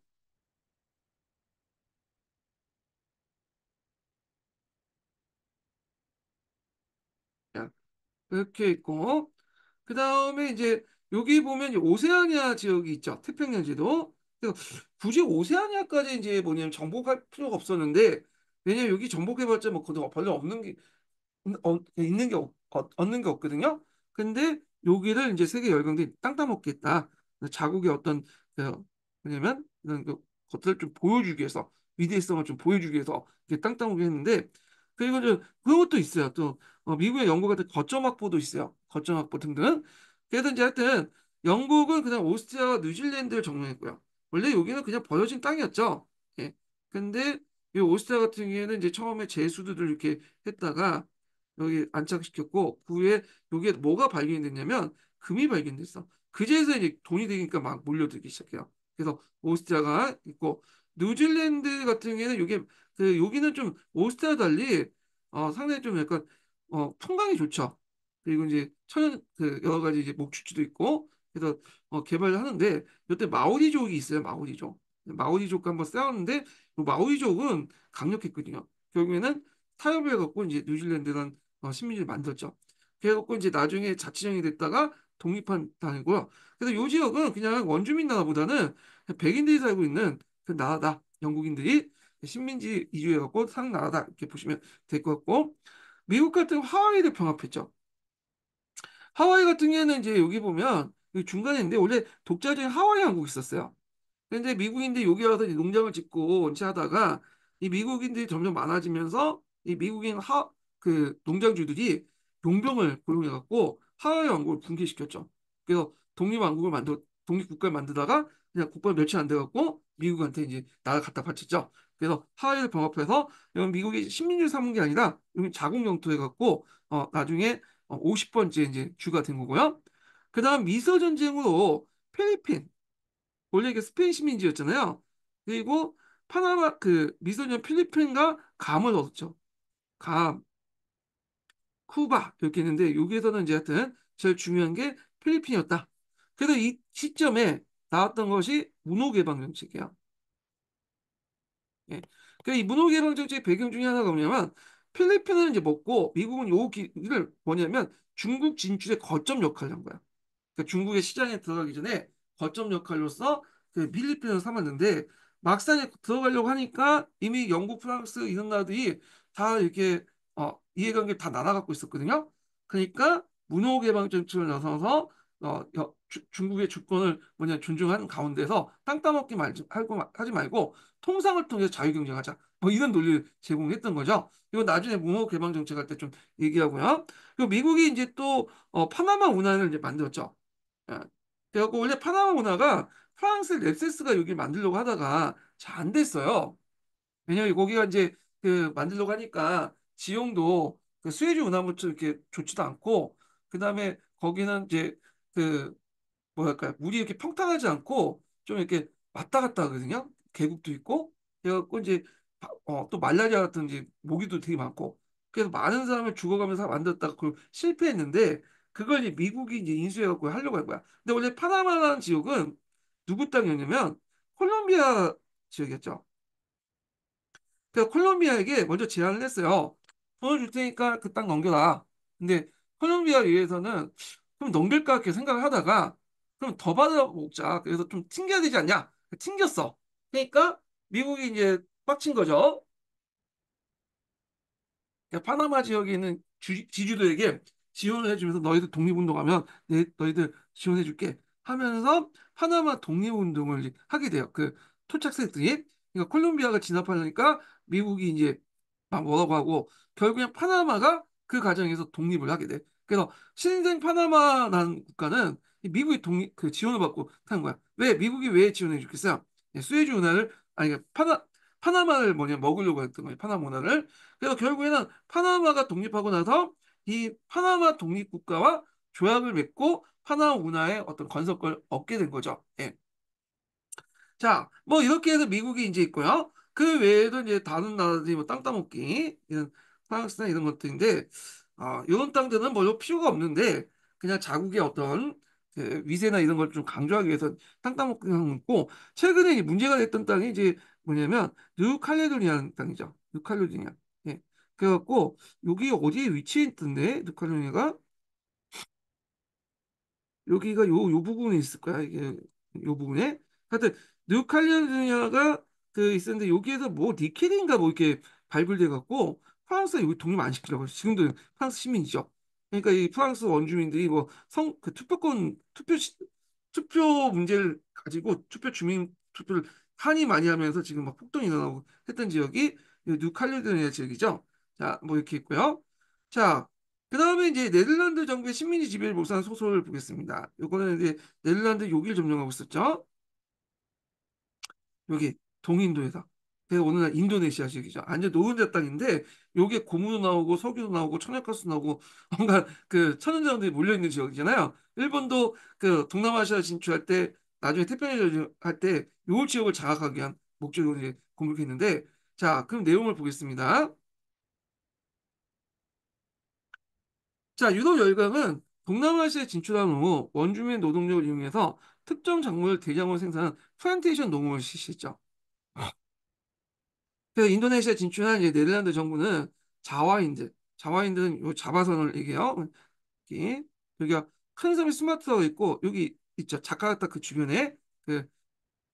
이렇게 있고 그 다음에 이제 여기 보면 오세아니아 지역이 있죠. 태평양 지도. 굳이 오세아니아까지 이제 뭐냐면 정복할 필요가 없었는데 왜냐면 여기 정복해봤자 뭐 그거 별로 없는 게 어, 있는 게 없, 얻는 게 없거든요. 근데 여기를 이제 세계 열강들이 땅 따먹겠다. 자국의 어떤 그 뭐냐면 이런 것들을 좀 보여주기 위해서 위대성을 좀 보여주기 위해서 이렇게 땅 따먹게 했는데 그리고 이제 그것도 있어요. 또 어, 미국의 영국 같은 거점 확보도 있어요. 거점 확보 등등. 그래서 이제 하여튼 영국은 그냥 오스트리아와 뉴질랜드를 점령했고요. 원래 여기는 그냥 버려진 땅이었죠. 예. 근데 이 오스트리아 같은 경우에는 이제 처음에 제수들을 이렇게 했다가 여기 안착시켰고 그 후에 여기에 뭐가 발견됐냐면 금이 발견됐어. 그제서 이제 돈이 되니까 막 몰려들기 시작해요. 그래서 오스트리아가 있고 뉴질랜드 같은 경우에는 이게 그 여기는 좀오스트리아 달리 어, 상당히 좀 약간 어, 풍광이 좋죠. 그리고 이제 천연 그 여러 가지 이제 목축지도 있고 그래서 어, 개발을 하는데 이때 마오리족이 있어요. 마오리족. 마오리족과 한번 싸웠는데 마오리족은 강력했거든요. 결국에는 타협을 갖고 이제 뉴질랜드란 어, 식민지를 만들었죠. 그래갖고 이제 나중에 자치령이 됐다가 독립한 당이고요. 그래서 요 지역은 그냥 원주민 나라보다는 백인들이 살고 있는 그 나라다. 영국인들이 식민지 이주해갖고 산 나라다. 이렇게 보시면 될 것 같고, 미국 같은 하와이를 병합했죠. 하와이 같은 경우에는 이제 여기 보면 여기 그 중간에 있는데 원래 독자적인 하와이 왕국이 있었어요. 그런데 미국인들이 여기 와서 농장을 짓고 원체 하다가 이 미국인들이 점점 많아지면서 이 미국인 하, 그 농장주들이 용병을 고용해갖고 하와이 왕국을 붕괴시켰죠. 그래서 독립왕국을 만들, 독립국가를 만들다가 그냥 국가 며칠 안 돼갖고 미국한테 이제 나라 갖다 바쳤죠. 그래서 하와이를 병합해서 여기 미국이 식민지를 삼은 게 아니라 여기 자국 영토 해갖고 어, 나중에 어, 50번째 이제 주가 된 거고요. 그 다음 미서 전쟁으로 필리핀 원래 이게 스페인 식민지였잖아요. 그리고 파나마 그 미서 전쟁 필리핀과 감을 얻었죠. 감, 쿠바 이렇게 했는데 여기에서는 이제 하여튼 제일 중요한 게 필리핀이었다. 그래서 이 시점에 나왔던 것이 문호개방 정책이야. 예. 그이 그러니까 문호개방 정책의 배경 중에 하나가 뭐냐면 필리핀은 이제 먹고 미국은 요 길을 뭐냐면 중국 진출의 거점 역할을 한 거야. 그 중국의 시장에 들어가기 전에 거점 역할로서 그 필리핀을 삼았는데 막상에 들어가려고 하니까 이미 영국, 프랑스 이런 나라들이 다 이렇게 어, 이해관계 다 날아가고 있었거든요. 그러니까 문호개방 정책을 나서서 어, 여, 주, 중국의 주권을 뭐냐 존중한 가운데서 땅 따먹기 말지 하고 하지 말고 통상을 통해서 자유 경쟁하자. 뭐 이런 논리를 제공했던 거죠. 이거 나중에 무호 개방 정책 할 때 좀 얘기하고요. 그리고 미국이 이제 또 어, 파나마 운하를 이제 만들었죠. 예. 그래갖고 원래 파나마 운하가 프랑스 랩세스가 여기 만들려고 하다가 잘 안 됐어요. 왜냐면 거기가 이제 그 만들려고 하니까 지용도 그 스웨즈 운하물처럼 이렇게 좋지도 않고 그 다음에 거기는 이제 그 뭐랄까 물이 이렇게 평탄하지 않고 좀 이렇게 왔다 갔다 하거든요. 계곡도 있고 그래갖고 이제 어, 또 말라리아 같은 이제 모기도 되게 많고 그래서 많은 사람을 죽어가면서 만들었다가 그걸 실패했는데 그걸 이제 미국이 이제 인수해갖고 하려고 한 거야. 근데 원래 파나마라는 지역은 누구 땅이었냐면 콜롬비아 지역이었죠. 그래서 콜롬비아에게 먼저 제안을 했어요. 돈을 줄 테니까 그 땅 넘겨라. 근데 콜롬비아 위에서는 그럼 넘길까 이렇게 생각을 하다가 그럼 더 받아먹자. 그래서 좀 튕겨야 되지 않냐? 튕겼어. 그러니까 미국이 이제 빡친 거죠. 그러니까 파나마 지역에 있는 주, 지주들에게 지원을 해주면서 너희들 독립운동하면 내, 너희들 지원해줄게 하면서 파나마 독립운동을 하게 돼요. 그 토착세들이 그러니까 콜롬비아가 진압하려니까 미국이 이제 막 뭐라고 하고 결국엔 파나마가 그 과정에서 독립을 하게 돼. 그래서 신생 파나마라는 국가는 미국이 동, 그 지원을 받고 탄 거야. 왜? 미국이 왜 지원해 주겠어 네, 수즈 운하를, 아니, 그러니까 파나, 파나마를 뭐냐, 먹으려고 했던 거예요. 파나모나를. 그래서 결국에는 파나마가 독립하고 나서 이 파나마 독립국가와 조약을 맺고 파나 운하의 어떤 건설권을 얻게 된 거죠. 예. 자, 뭐 이렇게 해서 미국이 이제 있고요. 그 외에도 이제 다른 나라들이 뭐땅 따먹기, 이런 프랑스나 이런 것들인데, 어, 이런 땅들은 별 필요가 없는데, 그냥 자국의 어떤 그 위세나 이런 걸 좀 강조하기 위해서 땅 따먹고 최근에 문제가 됐던 땅이 이제 뭐냐면 뉴칼레도니아 땅이죠. 뉴칼레도니아. 예. 그래갖고 여기 어디에 위치해 있던데 뉴칼레도니아가 여기가 요 요 부분에 있을 거야. 이게 요 부분에 하여튼 뉴칼레도니아가 그 있었는데 여기에서 뭐 니켈인가 뭐 이렇게 발굴돼 갖고 프랑스 가 여기 독립 안 시키려고 지금도 프랑스 시민이죠. 그러니까 이 프랑스 원주민들이 뭐 성 그 투표권 투표 투표 문제를 가지고 투표 주민 투표를 한이 많이 하면서 지금 막 폭동이 일어나고 했던 지역이 뉴칼레도니아 지역이죠. 자, 뭐 이렇게 있고요. 자, 그 다음에 이제 네덜란드 정부의 식민지 지배를 목사한 소설을 보겠습니다. 요거는 이제 네덜란드 요기를 점령하고 있었죠. 여기 동인도에서 그게 오날 인도네시아식이죠. 완전 아, 노른자 땅인데 요게 고무도 나오고 석유도 나오고 천연가스 나오고 뭔가 그 천연자원들이 몰려있는 지역이잖아요. 일본도 그 동남아시아 진출할 때 나중에 태평양 할때 요 지역을 장악하기 위한 목적으로 이제 공격했는데 자 그럼 내용을 보겠습니다. 자 유럽 열강은 동남아시아에 진출한 후 원주민 노동력을 이용해서 특정 작물 대량으로 생산한 플랜테이션 농업을 실시했죠. 그래서 인도네시아 진출한 이제 네덜란드 정부는 자와인들, 자와인들은 요 자바선을 얘기해요. 여기, 여기가 그러니까 큰 섬이 스마트라고 있고, 여기 있죠. 자카르타 그 주변에 그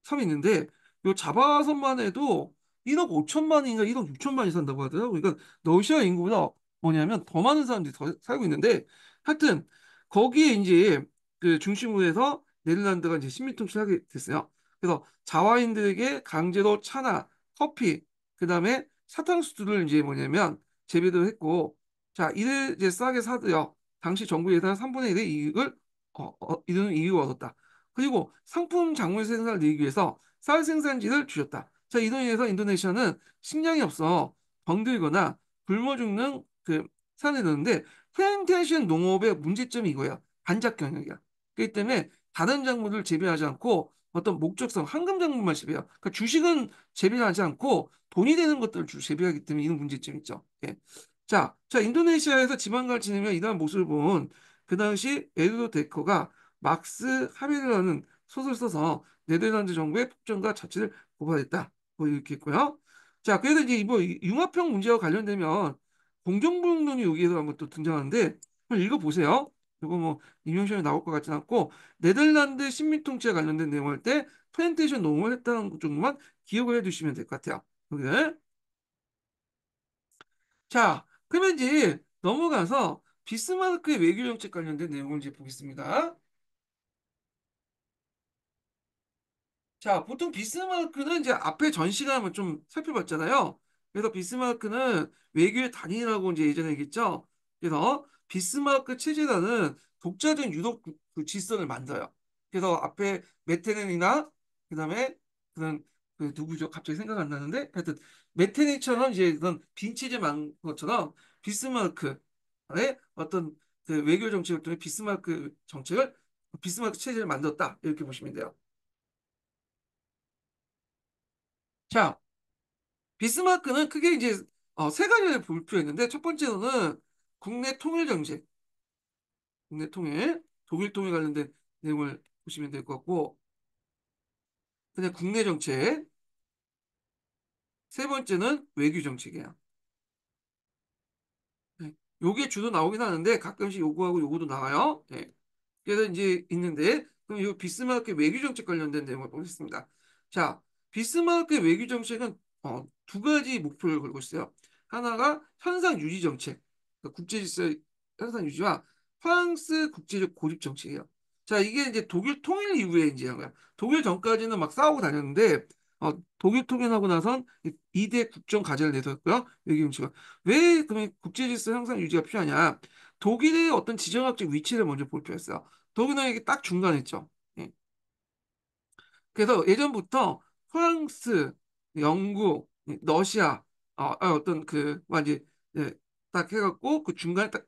섬이 있는데, 요 자바선만 해도 1억 5천만인가 1억 6천만이 산다고 하더라고요. 그러니까 러시아 인구보다 뭐냐면 더 많은 사람들이 더 살고 있는데, 하여튼, 거기에 이제 그 중심으로 해서 네덜란드가 이제 식민통치를 하게 됐어요. 그래서 자와인들에게 강제로 차나 커피, 그 다음에 사탕수수를 이제 뭐냐면 재배도 했고 자 이를 이제 싸게 사드여 당시 정부 예산 3분의 1의 이익을 어, 어, 이루는 이익을 얻었다. 그리고 상품 작물 생산을 늘리기 위해서 쌀 생산지를 줄였다. 자 이로 인해서 인도네시아는 식량이 없어 병들거나 굶어 죽는 그 산에 넣는데 플랜테이션 농업의 문제점이 이거야. 반작 경영이야. 그렇기 때문에 다른 작물을 재배하지 않고 어떤 목적성, 한금 장부만 재배요 그러니까 주식은 재배를 하지 않고 돈이 되는 것들을 주로 재배하기 때문에 이런 문제점이 있죠. 예. 자, 자 인도네시아에서 지방가를 지내며 이러한 모습을 본 그 당시 에드도 데커가 막스 하베르라는 소설을 써서 네덜란드 정부의 폭정과 자치를 고발했다. 뭐 이렇게 했고요 자, 그래서 이제 뭐 융합형 문제와 관련되면 공정부용론이 여기에서 한번 또 등장하는데 한번 읽어보세요. 이거 고뭐 임용시험이 나올 것 같진 않고 네덜란드 식민통치에 관련된 내용할 때 플랜테이션 농업을 했다는 정도만 기억을 해두시면 될 것 같아요. 여기 자, 그러면 이제 넘어가서 비스마르크의 외교정책 관련된 내용을 이제 보겠습니다. 자, 보통 비스마르크는 이제 앞에 전시감을 좀 살펴봤잖아요. 그래서 비스마르크는 외교의 단위라고 이제 예전에 얘기했죠. 그래서 비스마크체제라는 독자적인 유독 그, 그 질서를 만들어요. 그래서 앞에 메테넨이나 그다음에 그런 그 누구죠? 갑자기 생각 안 나는데 하여튼 메테넨처럼 이제 그런 빈체제 만 것처럼 비스마크의 어떤 그 외교 정책 활동의 비스마크 정책을 비스마크 체제를 만들었다 이렇게 보시면 돼요. 자, 비스마크는 크게 이제 어, 세 가지를 볼 필요 있는데 첫 번째로는 국내 통일 정책, 국내 통일, 독일 통일 관련된 내용을 보시면 될 것 같고, 그다 국내 정책, 세 번째는 외교 정책이야. 네. 요게 주로 나오긴 하는데 가끔씩 요구하고 요구도 나와요. 네. 그래서 이제 있는데 그럼 요비스마크의 외교 정책 관련된 내용을 보겠습니다. 자, 비스마크의 외교 정책은 어, 두 가지 목표를 걸고 있어요. 하나가 현상 유지 정책. 그러니까 국제 질서 현상 유지와 프랑스 국제적 고립 정책이에요. 자, 이게 이제 독일 통일 이후에 이제 한 거야. 독일 전까지는 막 싸우고 다녔는데, 어, 독일 통일하고 나선 이대 국정 과제를 내세웠고요. 여기 음치 왜, 그러면 국제질서 향상 유지가 필요하냐. 독일의 어떤 지정학적 위치를 먼저 볼필요했어요 독일은 이게 딱 중간에 죠 예. 그래서 예전부터 프랑스, 영국, 러시아, 어, 아, 어떤 그, 뭐지, 예, 딱 해갖고 그 중간에 딱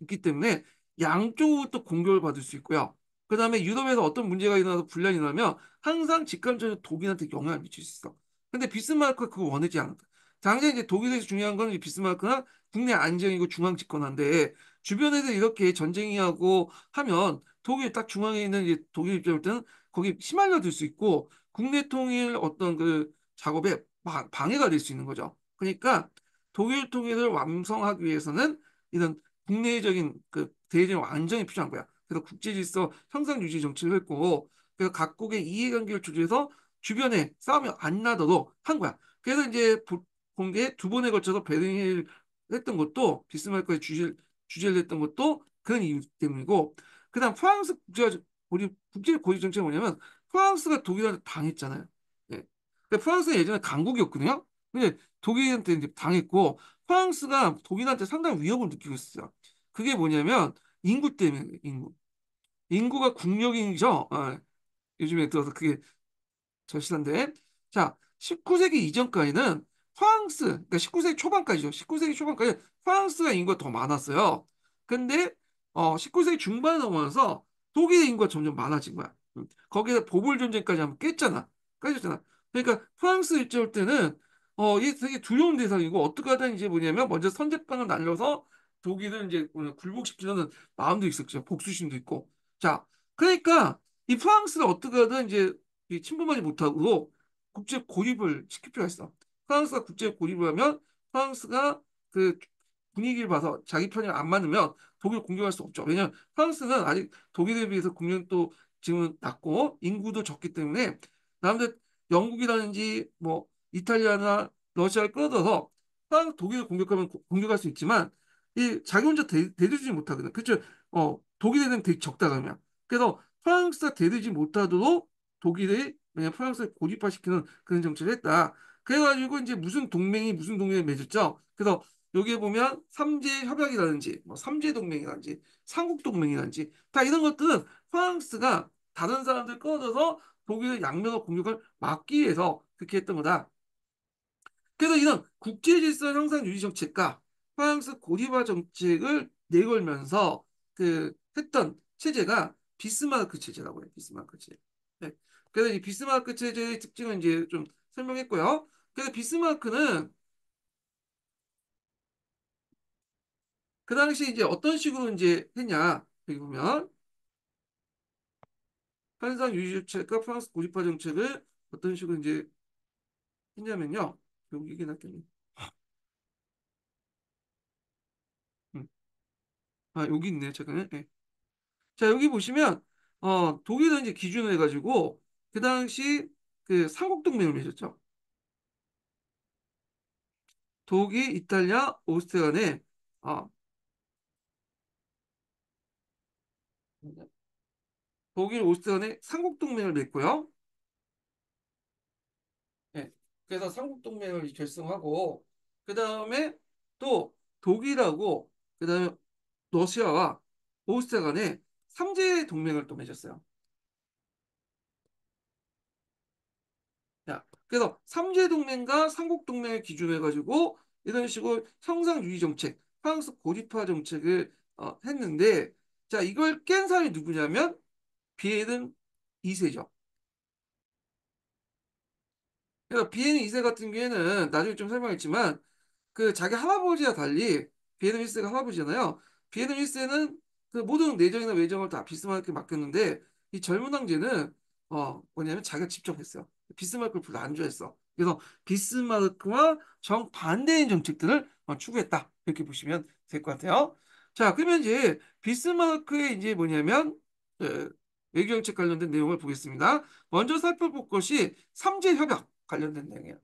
있기 때문에 양쪽으로 또 공격을 받을 수 있고요. 그 다음에 유럽에서 어떤 문제가 일어나서 분란이 일어나면 항상 직간접적으로 독일한테 영향을 미칠 수 있어. 근데 비스마르크가 그거 원하지 않았다. 당장 이제 독일에서 중요한 건 비스마르크나 국내 안정이고 중앙 집권한데 주변에서 이렇게 전쟁이 하고 하면 독일 딱 중앙에 있는 이제 독일 입장일 때는 거기 휘말려들 수 있고 국내 통일 어떤 그 작업에 방해가 될 수 있는 거죠. 그러니까 독일 통일을 완성하기 위해서는 이런 국내적인 그 대의적인 안정이 필요한 거야. 그래서 국제 질서 형상 유지 정책을 했고 그래서 각국의 이해관계를 주도해서 주변에 싸움이 안 나도록 한 거야. 그래서 이제 공개 두 번에 걸쳐서 베를을 했던 것도 비스마르크의 주제를, 주제를 했던 것도 그런 이유 때문이고 그다음 프랑스 국제 고립 국제 고립 정책이 뭐냐면 프랑스가 독일한테 당했잖아요. 예. 프랑스는 예전에 강국이었거든요. 근데 독일한테 이제 당했고 프랑스가 독일한테 상당히 위협을 느끼고 있어요. 그게 뭐냐면 인구 때문에 인구. 인구가 국력이죠. 아, 요즘에 들어서 그게 절실한데. 자, 19세기 이전까지는 프랑스, 그러니까 19세기 초반까지죠. 19세기 초반까지 프랑스가 인구가 더 많았어요. 근데 어, 19세기 중반에 넘어와서 독일의 인구가 점점 많아진 거야. 거기서 보불 전쟁까지 한번 깼잖아. 깨졌잖아. 그러니까 프랑스 입지올 때는 어, 이게 되게 두려운 대상이고 어떻게 하든 이제 뭐냐면 먼저 선제빵을 날려서 독일을 이제 뭐 굴복시키려는 마음도 있었죠. 복수심도 있고. 자, 그러니까 이 프랑스를 어떻게 하든 이제 침범하지 못하고 국제 고립을 시킬 필요가 있어. 프랑스가 국제 고립을 하면 프랑스가 그 분위기를 봐서 자기 편이 안 맞으면 독일 을 공격할 수 없죠. 왜냐하면 프랑스는 아직 독일에 비해서 국력도 지금은 낮고 인구도 적기 때문에 남들 영국이라든지 뭐 이탈리아나 러시아를 끌어들어서 딱 독일을 공격하면 공격할 수 있지만 이 자기 혼자 대, 대들지 못하거든. 그렇죠? 어 독일에 대한 되게 적당하면 그래서 프랑스가 대들지 못하도록 독일이 그냥 프랑스를 고립화시키는 그런 정책을 했다. 그래가지고 이제 무슨 동맹이 무슨 동맹을 맺었죠. 그래서 여기에 보면 삼재 협약이라든지 뭐 삼재 동맹이라든지 삼국 동맹이라든지 다 이런 것들은 프랑스가 다른 사람들 끌어들여서 독일의 양면화 공격을 막기 위해서 그렇게 했던 거다. 그래서 이런 국제 질서 형상 유지 정책과 프랑스 고리바 정책을 내걸면서 그 했던 체제가 비스마크 체제라고 해요. 비스마크 체제. 네. 그래서 이비스마크 체제의 특징은 이제 좀 설명했고요. 그래서 비스마크는그 당시 이제 어떤 식으로 이제 했냐 여기 보면 현상 유지 정책과 프랑스 고립화 정책을 어떤 식으로 이제 했냐면요. 여기긴 하겠네. 아, 여기 있네. 잠깐만. 예. 자, 여기 보시면, 어, 독일은 이제 기준으로 해가지고, 그 당시 그 삼국동맹을 맺었죠. 독일, 이탈리아, 오스트리아 간에, 아, 독일, 오스트리아 간에 삼국동맹을 맺고요. 그래서 삼국동맹을 결성하고 그 다음에 또 독일하고 그 다음에 러시아와 오스트리아 간에 삼재 동맹을 또 맺었어요. 자, 그래서 삼재 동맹과 삼국 동맹을 기준해 가지고 이런 식으로 형상주의 정책, 프랑스 고립화 정책을 어, 했는데 자 이걸 깬 사람이 누구냐면 비에른 2세죠. 그러니까 비엔는 2세 같은 경우에는 나중에 좀 설명했지만 그 자기 할아버지와 달리 비엔는 1세가 할아버지잖아요. 비엔는 1세는 그 모든 내정이나 외정을 다 비스마르크에 맡겼는데 이 젊은 황제는 어 뭐냐면 자기가 직접 했어요. 비스마르크를 별로 안 좋아했어. 그래서 비스마르크와 정반대인 정책들을 어, 추구했다. 이렇게 보시면 될 것 같아요. 자, 그러면 이제 비스마르크의 이제 뭐냐면 예, 외교정책 관련된 내용을 보겠습니다. 먼저 살펴볼 것이 삼재협약. 관련된 내용이에요.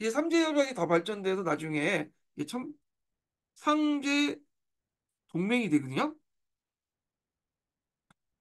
이 삼재협약이 더 발전돼서 나중에 이게 참 상재 동맹이 되거든요.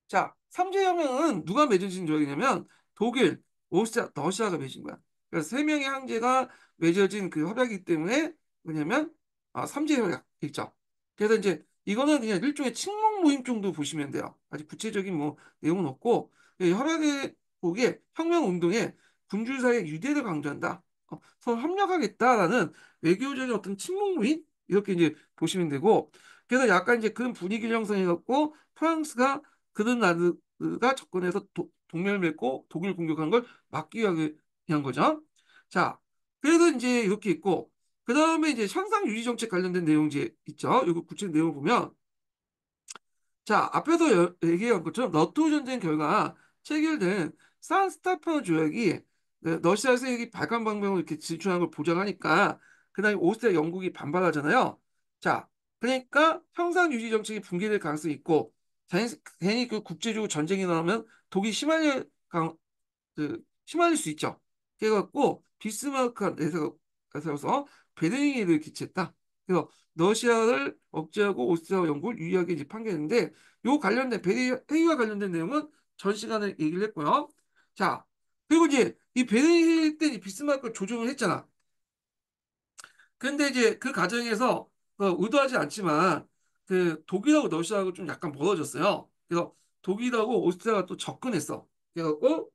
자, 삼재협약은 누가 맺은 조약이냐면 독일, 오스트리아, 러시아가 맺은 거야. 그러니세 명의 항제가 맺어진 그 협약이기 때문에 뭐냐면 아, 삼재협약 있죠. 그래서 이제 이거는 그냥 일종의 친목 모임 정도 보시면 돼요. 아직 구체적인 뭐 내용은 없고 협약의 보기에 혁명 운동에 군주사의 유대를 강조한다. 어, 서로 협력하겠다라는 외교적인 어떤 침묵무인 이렇게 이제 보시면 되고 그래서 약간 이제 그런 분위기를 형성해갖고 프랑스가 그런 나라가 접근해서 도, 동맹을 맺고 독일 공격한 걸 막기 위한 거죠. 자, 그래서 이제 이렇게 있고 그 다음에 이제 현상 유지 정책 관련된 내용 이제 있죠. 이거 구체 내용 보면 자 앞에서 얘기한 것처럼 너트 전쟁 결과 체결된 산스타파 조약이 네, 러시아에서 이 발칸 방병을 이렇게 진출한 걸 보장하니까 그다음에 오스트리아 영국이 반발하잖아요. 자, 그러니까 평상 유지 정책이 붕괴될 가능성이 있고 괜히 그 국제적으로 전쟁이 나면 독이 심할 강, 그, 심할수 있죠. 그래갖고 비스마크에서 베를린에를 기치했다. 그래서 러시아를 억제하고 오스트리아 영국을 유의하게 이제 판결했는데 요 관련된 베리 회의와 관련된 내용은 전 시간에 얘기를 했고요. 자 그리고 이제 이 베네딕트 는비스마크를 조종을 했잖아. 근데 이제 그 과정에서 어, 의도하지 않지만 그 독일하고 러시아하고 좀 약간 멀어졌어요 그래서 독일하고 오스트리아가 또 접근했어. 그래갖고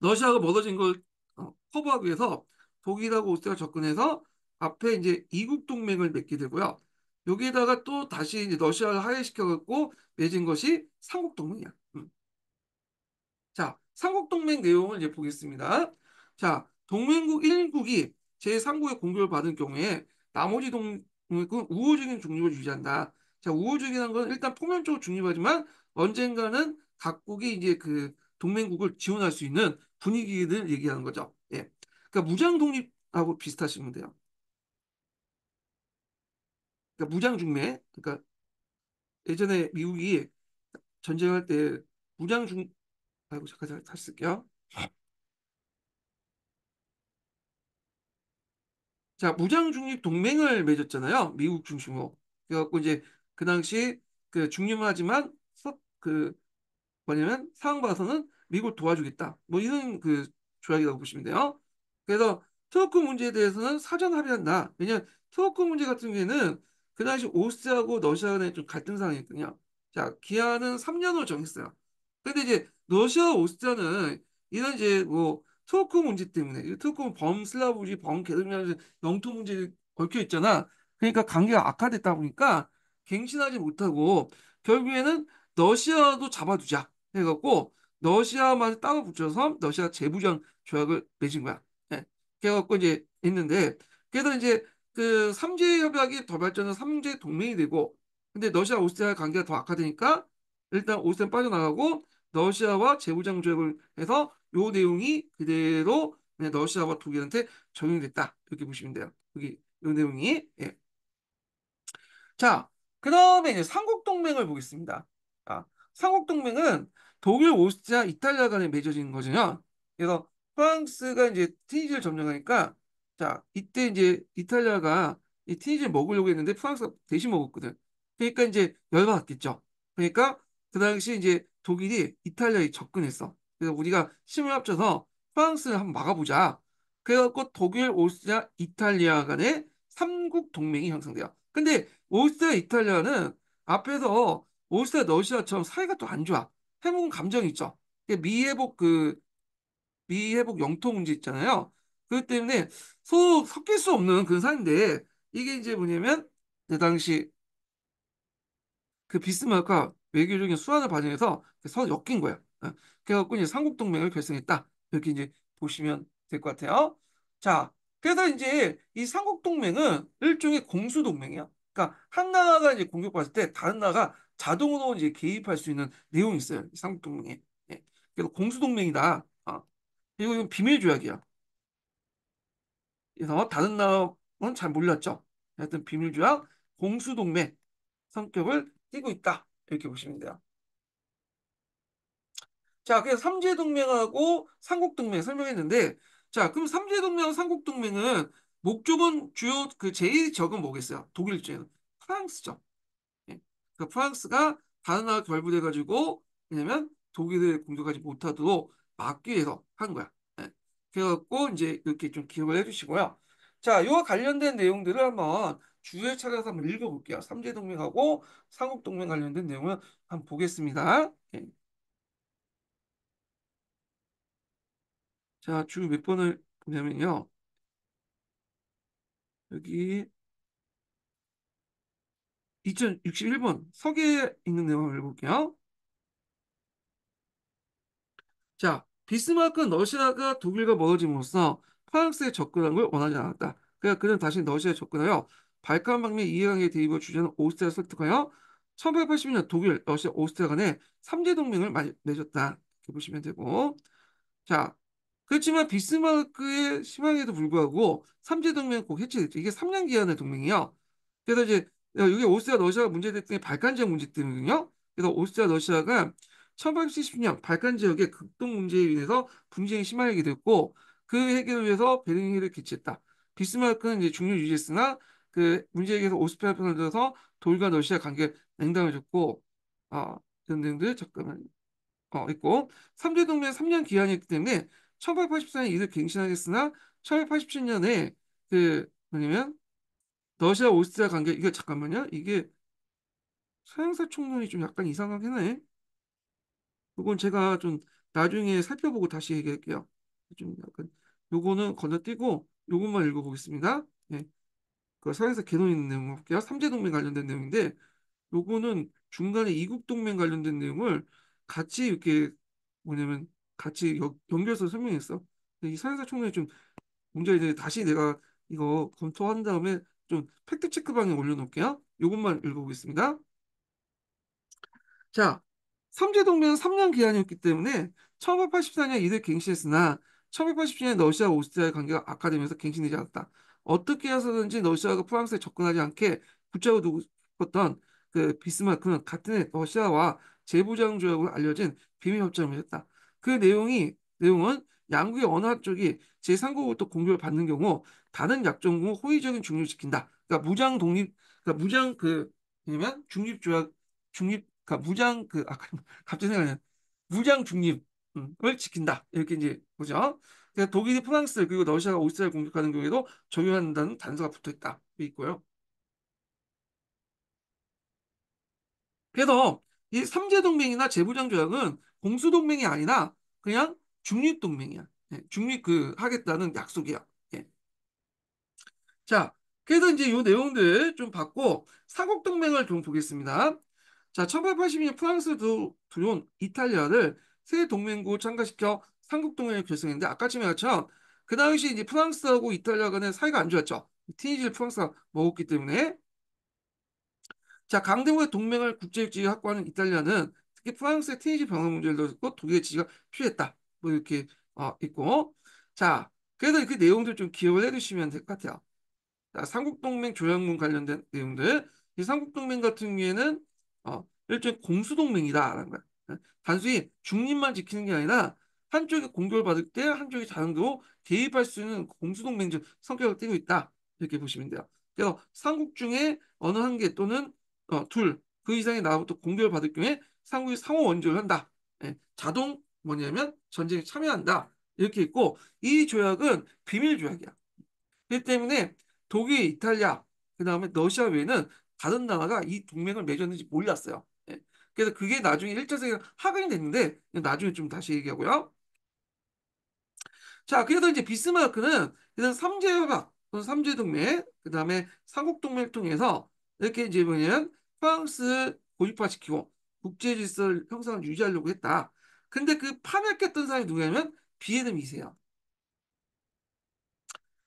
러시아가 멀어진 걸 어, 커버하기 위해서 독일하고 오스트리아가 접근해서 앞에 이제 이국 동맹을 맺게 되고요. 여기에다가 또 다시 러시아를 하해시켜갖고 맺은 것이 삼국동맹이야. 음. 자, 삼국동맹 내용을 이제 보겠습니다. 자, 동맹국 1국이 제3국의 공격을 받은 경우에 나머지 동맹국은 우호적인 중립을 유지한다. 자, 우호적이라는 건 일단 표면적으로 중립하지만 언젠가는 각국이 이제 그 동맹국을 지원할 수 있는 분위기를 얘기하는 거죠. 예. 그러니까 무장 독립하고 비슷하시면 돼요. 그러니까 무장중매, 그러니까 예전에 미국이 전쟁할 때 무장중, 아이고 잠깐 잠깐 다시 쓸게요. 자 무장중립 동맹을 맺었잖아요, 미국 중심으로. 그래갖고 이제 그 당시 그 중립하지만 그 뭐냐면 상황 봐서는 미국을 도와주겠다. 뭐 이런 그 조약이라고 보시면 돼요. 그래서 트워크 문제에 대해서는 사전 합의한다. 왜냐하면 트워크 문제 같은 경우에는 그 당시 오스하고 트 러시아 간에 좀 갈등 상황이었거든요. 자, 기한은 3년으로 정했어요. 근데 이제 러시아 오스트는 이런 이제 뭐투크 문제 때문에 투크 범슬라브지 범게르미아 영토 문제 걸켜 있잖아. 그러니까 관계가 악화됐다 보니까 갱신하지 못하고 결국에는 러시아도 잡아두자 해갖고 러시아만 따로 붙여서 러시아 재부장 조약을 맺은 거야. 예. 그래갖고 이제 했는데 그래서 이제 그 삼재 협약이 더발전한 삼재 동맹이 되고 근데 러시아 오스트리아 관계가 더 악화되니까 일단 오스트리아 빠져나가고 러시아와 재무장 조약을 해서 요 내용이 그대로 네, 러시아와 독일한테 적용됐다 이렇게 보시면 돼요. 여기 요 내용이 예. 자, 그 다음에 이제 삼국동맹을 보겠습니다. 아, 삼국동맹은 독일, 오스트리아, 이탈리아 간에 맺어진 거잖 그래서 프랑스가 이제 티니지를 점령하니까 자, 이때 이제 이탈리아가 이 티니지를 먹으려고 했는데 프랑스가 대신 먹었거든. 그러니까 이제 열받았겠죠. 그러니까 그 당시 이제 독일이 이탈리아에 접근했어. 그래서 우리가 힘을 합쳐서 프랑스를 한번 막아보자. 그래갖고 독일, 오스트리아, 이탈리아 간의 삼국 동맹이 형성돼요. 근데 오스트리아, 이탈리아는 앞에서 오스트리아, 러시아처럼 사이가 또 안 좋아. 해묵은 감정이 있죠. 미회복그미회복 그 영토 문제 있잖아요. 그렇기 때문에 서로 섞일 수 없는 근사인데 이게 이제 뭐냐면 그 당시 그 비스마르크가 외교적인 수완을 반영해서 서로 엮인 거야. 어? 그래갖고 이제 삼국동맹을 결성했다. 이렇게 이제 보시면 될 것 같아요. 자, 그래서 이제 이 삼국동맹은 일종의 공수동맹이야. 그러니까 한 나라가 이제 공격받을 때 다른 나라가 자동으로 이제 개입할 수 있는 내용이 있어요. 삼국동맹에. 예. 그래서 공수동맹이다. 어. 그리고 이건 비밀조약이야. 그래서 다른 나라는 잘 몰랐죠. 하여튼 비밀조약 공수동맹 성격을 띠고 있다. 이렇게 보시면 돼요. 자, 그래서 삼재동맹하고 삼국동맹 설명했는데, 자, 그럼 삼재동맹, 삼국동맹은 목적은 주요 그 제일 적은 뭐겠어요? 독일 중에 프랑스죠. 예. 그 프랑스가 다른 나라 결부돼가지고 왜냐면 독일을 공격하지 못하도록 막기 위해서 한 거야. 그갖고 이제 이렇게 좀 기억을 해주시고요. 자, 이와 관련된 내용들을 한번 주에 찾아서 한번 읽어볼게요. 삼재동맹하고 삼국동맹 관련된 내용을 한번 보겠습니다. 예. 자, 주 몇 번을 보냐면요. 여기 2061번 서기에 있는 내용을 읽어볼게요. 자, 비스마크는 러시아가 독일과 멀어짐으로써 프랑스에 접근한 걸 원하지 않았다. 그러나 그는 다시 러시아에 접근하여 발칸 방면 이해관계 대립을 주재하 오스트리아를 설득하여 1882년 독일, 러시아, 오스트리아 간에 삼재 동맹을 맺었다. 이렇게 보시면 되고 자 그렇지만 비스마크의 희망에도 불구하고 삼재 동맹은 꼭 해체됐죠. 이게 3년 기한의 동맹이요 그래서 이제 여기 어, 오스트리아, 러시아가 문제됐던 게 발칸 지 문제 때문이거든요. 그래서 오스트리아, 러시아가 1870년 발칸 지역의 극동 문제에 의해서 분쟁이 심하게 됐고 그 해결을 위해서 베를린를 개최했다. 비스마크는 이제 중립 유지했으나 그 문제에 대해서 오스페라 편을 들어서 독일과 러시아 관계 냉담을 줬고 아 등등들 잠깐만 어 있고 3대 동맹 3년 기한이었기 때문에 1884년 이를 갱신하겠으나 1887년에 그 뭐냐면 러시아 오스트리아 관계 이거 잠깐만요 이게 서양사 총론이 좀 약간 이상하긴 해 이건 제가 좀 나중에 살펴보고 다시 얘기할게요. 좀 약간 요거는 건너뛰고 요것만 읽어보겠습니다. 예. 그 사회에서 개론 있는 내용 볼게요. 삼재 동맹 관련된 내용인데 요거는 중간에 이국 동맹 관련된 내용을 같이 이렇게 뭐냐면 같이 여, 연결해서 설명했어. 이 사회사 총론에좀 먼저 이제 다시 내가 이거 검토한 다음에 좀 팩트 체크방에 올려놓을게요. 이것만 읽어보겠습니다. 자, 삼제동맹은 3년 기한이었기 때문에 1984년에 이들 갱신했으나 1987년에 러시아 와 오스트리아의 관계가 악화되면서 갱신되지 않았다. 어떻게 해서든지 러시아가 프랑스에 접근하지 않게 붙잡아 두고 싶었던 그 비스마크는 같은 해 러시아와 재보장 조약으로 알려진 비밀 협정을 었다그 내용이 내용은 양국의 어느 한쪽이 제3국으로부터 공격을 받는 경우 다른 약정국은 호의적인 중립을 지킨다. 그러니까 무장 독립, 그러니까 무장 그 뭐냐면 중립 조약, 중립 무장 그 아, 갑자기 생각나 무장 중립을 지킨다 이렇게 이제 보죠. 그러니 독일이 프랑스 그리고 러시아가 오스트리아를 공격하는 경우에도 점유한다는 단서가 붙어 있다 있고요. 그래서 이 삼재 동맹이나 재무장 조약은 공수 동맹이 아니라 그냥 중립 동맹이야. 예, 중립 그 하겠다는 약속이야. 예. 자, 그래서 이제 이 내용들 좀 봤고 사국 동맹을 좀 보겠습니다. 자, 1882년 프랑스도 들어온 이탈리아를 새 동맹국 참가시켜 삼국 동맹을 결성했는데 아까쯤에 같처럼 그 당시 이제 프랑스하고 이탈리아 간의 사이가 안 좋았죠. 티니지를 프랑스가 먹었기 때문에 자 강대국의 동맹을 국제유지에 확보하는 이탈리아는 특히 프랑스의 티니지 방어 문제를 넣고 독일의 지지가 필요했다. 뭐 이렇게 어, 있고 자 그래서 이렇게 그 내용들 좀 기억을 해두시면 될 것 같아요. 자, 삼국동맹 조약문 관련된 내용들 이 삼국동맹 같은 경우에는 어, 일종의 공수동맹이다라는 거야. 어, 단순히 중립만 지키는 게 아니라 한쪽이 공격을 받을 때 한쪽이 자동으로 개입할 수 있는 공수동맹적 성격을 띠고 있다. 이렇게 보시면 돼요. 그래서 삼국 중에 어느 한 개 또는 어, 둘, 그 이상의 나라부터 공격을 받을 경우에 상국이 상호 원조를 한다. 예, 자동 뭐냐면 전쟁에 참여한다. 이렇게 있고 이 조약은 비밀 조약이야. 그렇기 때문에 독일, 이탈리아, 그 다음에 러시아 외에는 다른 나라가 이 동맹을 맺었는지 몰랐어요. 예. 그래서 그게 나중에 1차 세계가 하강이 됐는데 나중에 좀 다시 얘기하고요. 자, 그래서 이제 비스마크는 일단 삼제협약, 삼제 동맹, 그 다음에 삼국 동맹을 통해서 이렇게 이제 뭐냐면 프랑스 고립화시키고 국제 질서를 형성을 유지하려고 했다. 근데 그 판을 깼던 사람이 누구냐면 비에르 미세요.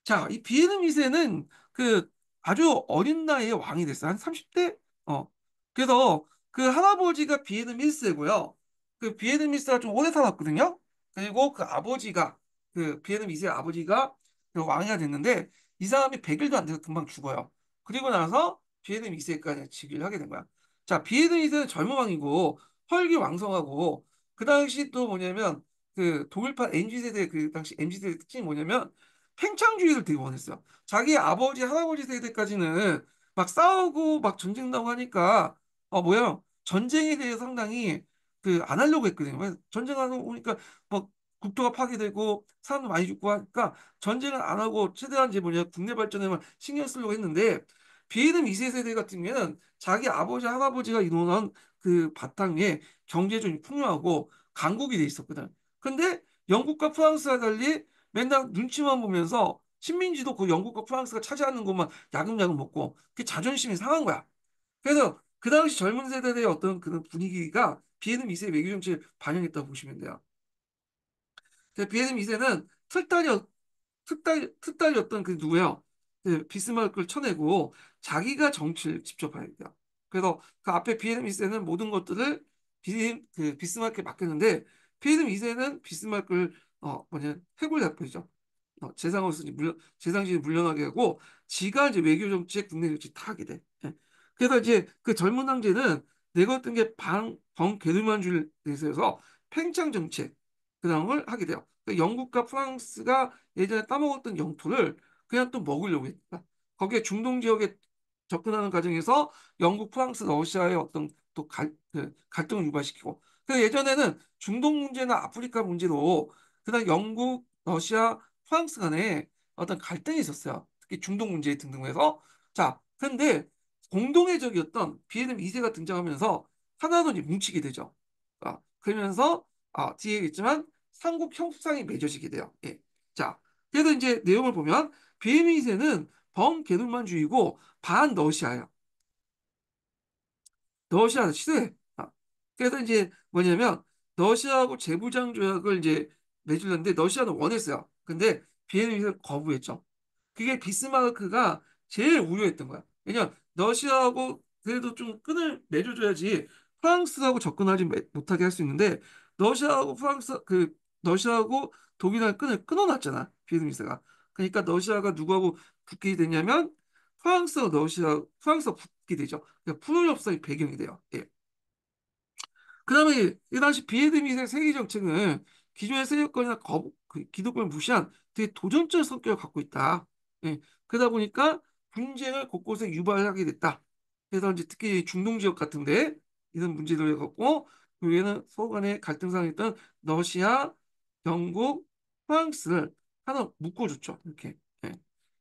자, 이 비에르 미세는 그 아주 어린 나이에 왕이 됐어요. 한 30대? 어. 그래서 그 할아버지가 비에르미스고요. 그 비에르미스가 좀 오래 살았거든요. 그리고 그 아버지가 그 비에르미스의 아버지가 그 왕이가 됐는데 이 사람이 100일도 안 돼서 금방 죽어요. 그리고 나서 비에르미스까지 직위를 하게 된 거야. 자, 비에르미스는 젊은 왕이고 헐기왕성하고그 당시 또 뭐냐면 그 독일판 MZ 세대 그 당시 MZ 세대 특징이 뭐냐면 팽창주의를 되게 원했어요. 자기 아버지, 할아버지 세대까지는 막 싸우고 막 전쟁 나고 하니까, 어, 뭐야, 전쟁에 대해서 상당히 그 안 하려고 했거든요. 전쟁하고 오니까 막 국토가 파괴되고 사람도 많이 죽고 하니까 전쟁을 안 하고 최대한 이제 뭐냐 국내 발전에만 신경 쓰려고 했는데 비에는 2세 세대 같은 경우에는 자기 아버지 할아버지가 이뤄놓은 그 바탕 에 경제적인 풍요하고 강국이 돼 있었거든. 근데 영국과 프랑스와 달리 맨날 눈치만 보면서 식민지도 그 영국과 프랑스가 차지하는 것만 야금야금 먹고 그 자존심이 상한 거야. 그래서 그 당시 젊은 세대들의 어떤 그런 분위기가 비에는 2세 외교 정책에 반영했다고 보시면 돼요. 비에는 2세는 특딸이었 틀딸, 특딸이었던그 누구예요? 네, 비스마르크를 쳐내고 자기가 정치를 직접 해야 돼요. 그래서 그 앞에 비에는 2세는 모든 것들을 비, 그 비스마르크에 맡겼는데 비에는 2세는 비스마르크를 어, 뭐냐, 해골 대표죠 어, 재상으로서 물려, 재상진이 물려나게 하고, 지가 이제 외교 정치에 국내 정치 다 하게 돼. 예. 그래서 이제 그 젊은 황제는 내가 어떤 게 방, 벙, 게르만주를 내세워서 팽창 정책, 그다음을 하게 돼요. 그러니까 영국과 프랑스가 예전에 따먹었던 영토를 그냥 또 먹으려고 했다. 거기에 중동 지역에 접근하는 과정에서 영국, 프랑스, 러시아의 어떤 또 갈, 그 갈등을 유발시키고. 그 예전에는 중동 문제나 아프리카 문제로 그다음 영국, 러시아, 프랑스 간에 어떤 갈등이 있었어요. 특히 중동 문제 등등 해서 자근데 공동의적이었던 비에는 이세가 등장하면서 하나도이 뭉치게 되죠. 아, 그러면서 아, 뒤에 있지만 삼국 형국상이 맺어지게 돼요. 예. 자, 그래서 이제 내용을 보면 비에미세는 범개르만주의고 반러시아예요. 러시아 시대. 아, 그래서 이제 뭐냐면 러시아하고 재부장 조약을 이제 내주렸는데 러시아는 원했어요. 근데 비엔나 거부했죠. 그게 비스마르크가 제일 우려했던 거야. 왜냐면 러시아하고 그래도 좀 끈을 맺어줘야지 프랑스하고 접근하지 못하게 할 수 있는데 러시아하고 프랑스 그 러시아하고 독일이 끈을 끊어놨잖아 비엔나가. 그러니까 러시아가 누구하고 붙게 되냐면 프랑스 러시아 프랑스 붙게 되죠. 그러니까 프로협상이 배경이 돼요. 예. 그다음에 이 당시 비에드의 세계 정책은 기존의 세력권이나 그 기득권을 무시한 되게 도전적 성격을 갖고 있다. 예, 그러다 보니까 분쟁을 곳곳에 유발하게 됐다. 그래서 이제 특히 중동 지역 같은데 이런 문제들을 갖고 그외에는 서로 간의 갈등 상황이던 러시아, 영국, 프랑스를 하나 묶어줬죠. 이렇게. 예.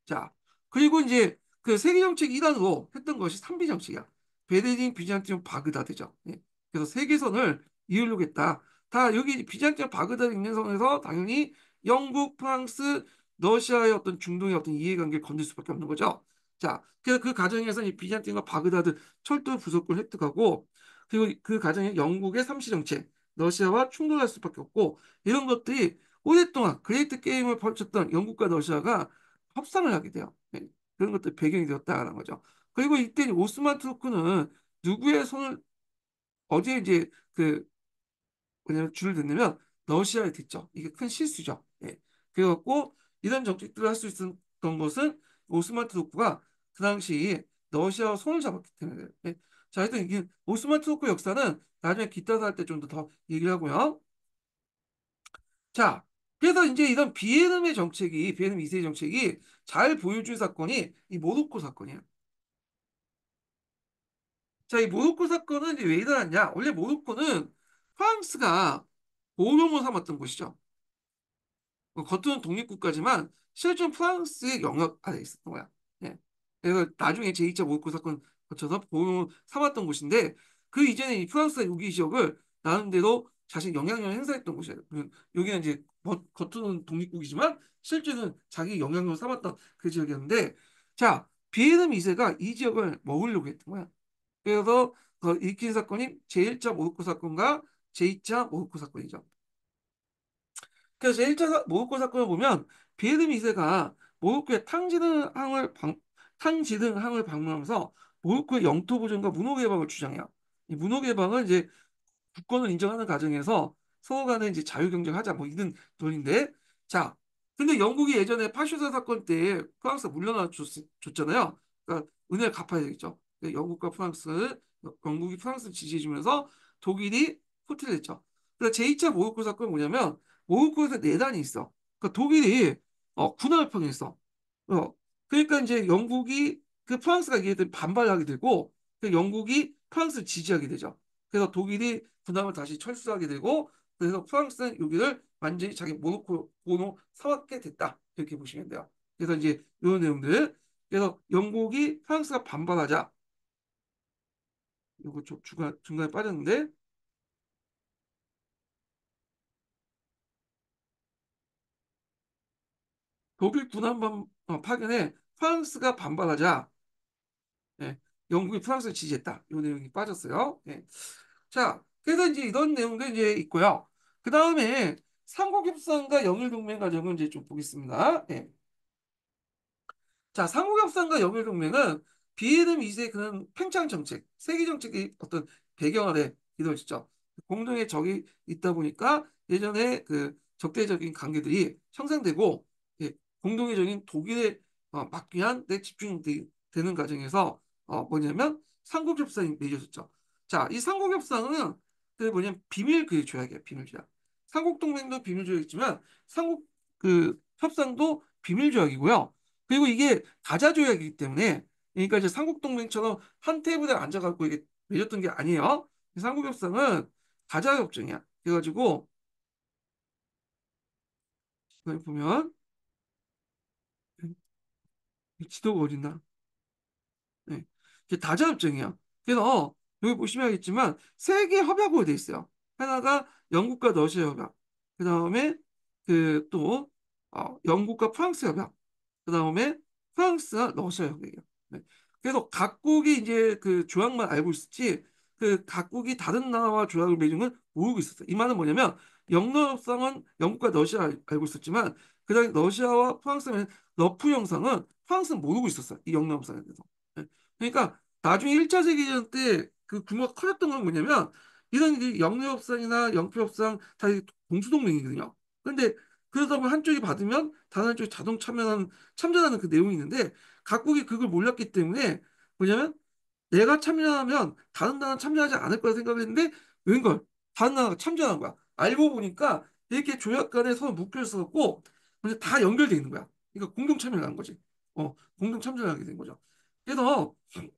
자, 그리고 이제 그 세계 정책 일환으로 했던 것이 삼비 정책이야. 베를린, 비잔티움, 바그다드죠. 예. 그래서 세계선을 이으려겠다. 다 여기 비잔티 바그다드 인민성에서 당연히 영국, 프랑스, 러시아의 어떤 중동의 어떤 이해관계를 건들 수밖에 없는 거죠. 자, 그래서 그 과정에서 이 비잔틴과 바그다드 철도 부속을 획득하고 그리고 그 과정에 영국의 삼시 정책, 러시아와 충돌할 수밖에 없고 이런 것들이 오랫동안 그레이트 게임을 펼쳤던 영국과 러시아가 협상을 하게 돼요. 네, 그런 것들 배경이 되었다라는 거죠. 그리고 이때 오스만 투르크는 누구의 손을 어제 이제 그 그냥 줄을 듣냐면 러시아에 듣죠. 이게 큰 실수죠. 예. 그래갖고 이런 정책들을 할 수 있었던 것은 오스만 트도크가 그 당시 러시아와 손을 잡았기 때문에 예. 자 하여튼 이게 오스만 트도크 역사는 나중에 기타사 할 때 좀 더 더 얘기를 하고요. 자 그래서 이제 이런 비에름의 정책이 비에름 2세 의 정책이 잘 보여준 사건이 이 모로코 사건이에요. 자, 이 모로코 사건은 이제 왜 일어났냐? 원래 모로코는 프랑스가 보호명을 삼았던 곳이죠. 뭐 겉은 독립국가지만 실제로 프랑스의 영역 안에 있었던 거야. 예. 그래서 나중에 제2차 모로 사건 거쳐서 보호명을 삼았던 곳인데 그 이전에 프랑스가 여기 지역을 나름대로 자신 영향력을 행사했던 곳이에요. 그 여기는 이제 겉으로는 독립국이지만 실제는 자기 영향력을 삼았던 그 지역이었는데 자 비에름 2세가 이 지역을 먹으려고 했던 거야. 그래서 그 익힌 사건이 제1차 모로코 사건과 제2차 모호코 사건이죠. 그래서 제1차 모호코 사건을 보면 비에르미세가 모호코의 탕지르항을 방, 탕지르항을 방문하면서 모호코의 영토 보존과 문호 개방을 주장해요. 이 문호 개방은 이제 국권을 인정하는 과정에서 서로 간에 이제 자유 경쟁하자 뭐 이런 논인데 자 근데 영국이 예전에 파쇼사 사건 때 프랑스 물러나 줬, 줬잖아요. 그러니까 은혜를 갚아야 되겠죠. 영국과 프랑스 영국이 프랑스를 지지해주면서 독일이 호출됐죠. 그리고 제2차 모국군 사건이 뭐냐면 모국군에서 내단이 있어. 그러니까 독일이 어, 군함병이 있어. 어, 그러니까 이제 영국이 그 프랑스가 얘기했던 반발하게 되고 그 영국이 프랑스를 지지하게 되죠. 그래서 독일이 군함을 다시 철수하게 되고 그래서 프랑스는 여기를 완전히 자기 모노코 모노 사왔게 됐다 이렇게 보시면 돼요. 그래서 이제 이런 내용들 그래서 영국이 프랑스가 반발하자 이거 중간 중간에 빠졌는데 독일 군함 어, 파견에 프랑스가 반발하자 예, 영국이 프랑스를 지지했다. 이 내용이 빠졌어요. 예. 자, 그래서 이제 이런 내용도 이제 있고요. 그 다음에 상호협상과 영일동맹 과정을 이제 좀 보겠습니다. 예. 자, 상호협상과 영일동맹은 비에름 이세 그는 팽창 정책, 세계 정책의 어떤 배경 아래 이루어지죠. 공동의 적이 있다 보니까 예전에 그 적대적인 관계들이 형성되고 공동의적인 독일에 어, 맞기 한내 집중이 되, 는 과정에서 어, 뭐냐면 상국협상이 맺어졌죠. 자, 이 상공협상은 그 뭐냐면 비밀 그 조약이에요. 비밀 조약. 삼국동맹도 비밀 조약이지만 삼국 그 협상도 비밀 조약이고요. 그리고 이게 다자 조약이기 때문에 그러니까 이제 삼국동맹처럼 한 테이블에 앉아갖고 이게 맺었던 게 아니에요. 삼국협상은 다자 협정이야. 그래가지고 보면 지도가 어딨나? 네. 이게 다자협정이에 그래서 어, 여기 보시면 알겠지만 세개 협약으로 돼 있어요. 하나가 영국과 러시아 협약, 그 다음에 그또 어, 영국과 프랑스 협약, 그 다음에 프랑스와 러시아 협약이에요. 네. 그래서 각국이 이제 그 조약만 알고 있었지 그 각국이 다른 나라와 조약을 맺은 건 모르고 있었어요. 이 말은 뭐냐면 영러 협상은 영국과 러시아 알고 있었지만 그다음에 러시아와 프랑스는 러프 형상은 프랑스는 모르고 있었어요. 이 영남사에 대해서. 네. 그러니까 나중에 1차 세계대전 때 그 규모가 커졌던 건 뭐냐면 이런 영내협상이나 영표협상 다 공수동맹이거든요. 그런데 그러다 보면 한쪽이 받으면 다른 한쪽이 자동 참여하는 참전하는 그 내용이 있는데 각국이 그걸 몰랐기 때문에 뭐냐면 내가 참여하면 다른 나라 참여하지 않을 거라 생각했는데 웬걸 다른 나라가 참전한 거야. 알고 보니까 이렇게 조약 간에 서로 묶여 있었고 다 연결돼 있는 거야. 그러니까 공동 참여를 한 거지. 어, 공동 참전을 하게 된 거죠. 그래서,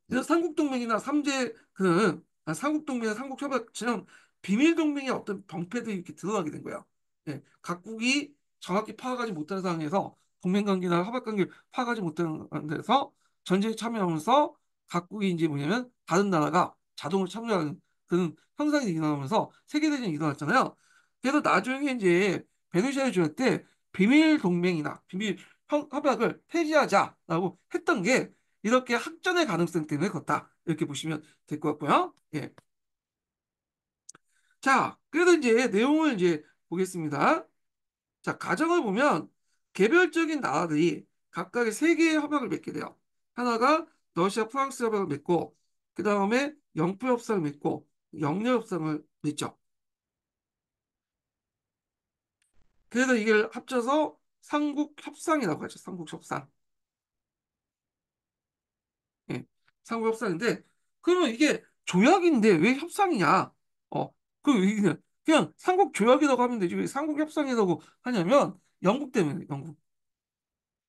그래서 삼국동맹이나 삼재 그 아, 삼국동맹, 삼국협약처럼 비밀동맹의 어떤 병폐들이 이렇게 드러나게 된 거야. 예, 각국이 정확히 파악하지 못하는 상황에서 동맹관계나 협약관계를 파악하지 못하는 데서 전쟁에 참여하면서 각국이 이제 뭐냐면 다른 나라가 자동으로 참여하는 그런 현상이 일어나면서 세계대전이 일어났잖아요. 그래서 나중에 이제 베네시아 조약 때 비밀 동맹이나 비밀 협약을 폐지하자라고 했던 게 이렇게 학전의 가능성 때문에 걷다 이렇게 보시면 될 것 같고요. 예. 자, 그래서 이제 내용을 이제 보겠습니다. 자, 가정을 보면 개별적인 나라들이 각각의 세 개의 협약을 맺게 돼요. 하나가 러시아 프랑스 협약을 맺고 그 다음에 영포 협상을 맺고 영려 협상을 맺죠. 그래서 이걸 합쳐서 삼국 협상이라고 하죠. 삼국 협상. 예, 삼국 협상인데 그러면 이게 조약인데 왜 협상이냐? 그 그냥, 삼국 조약이라고 하면 되지 왜 삼국 협상이라고 하냐면 영국 때문에 영국.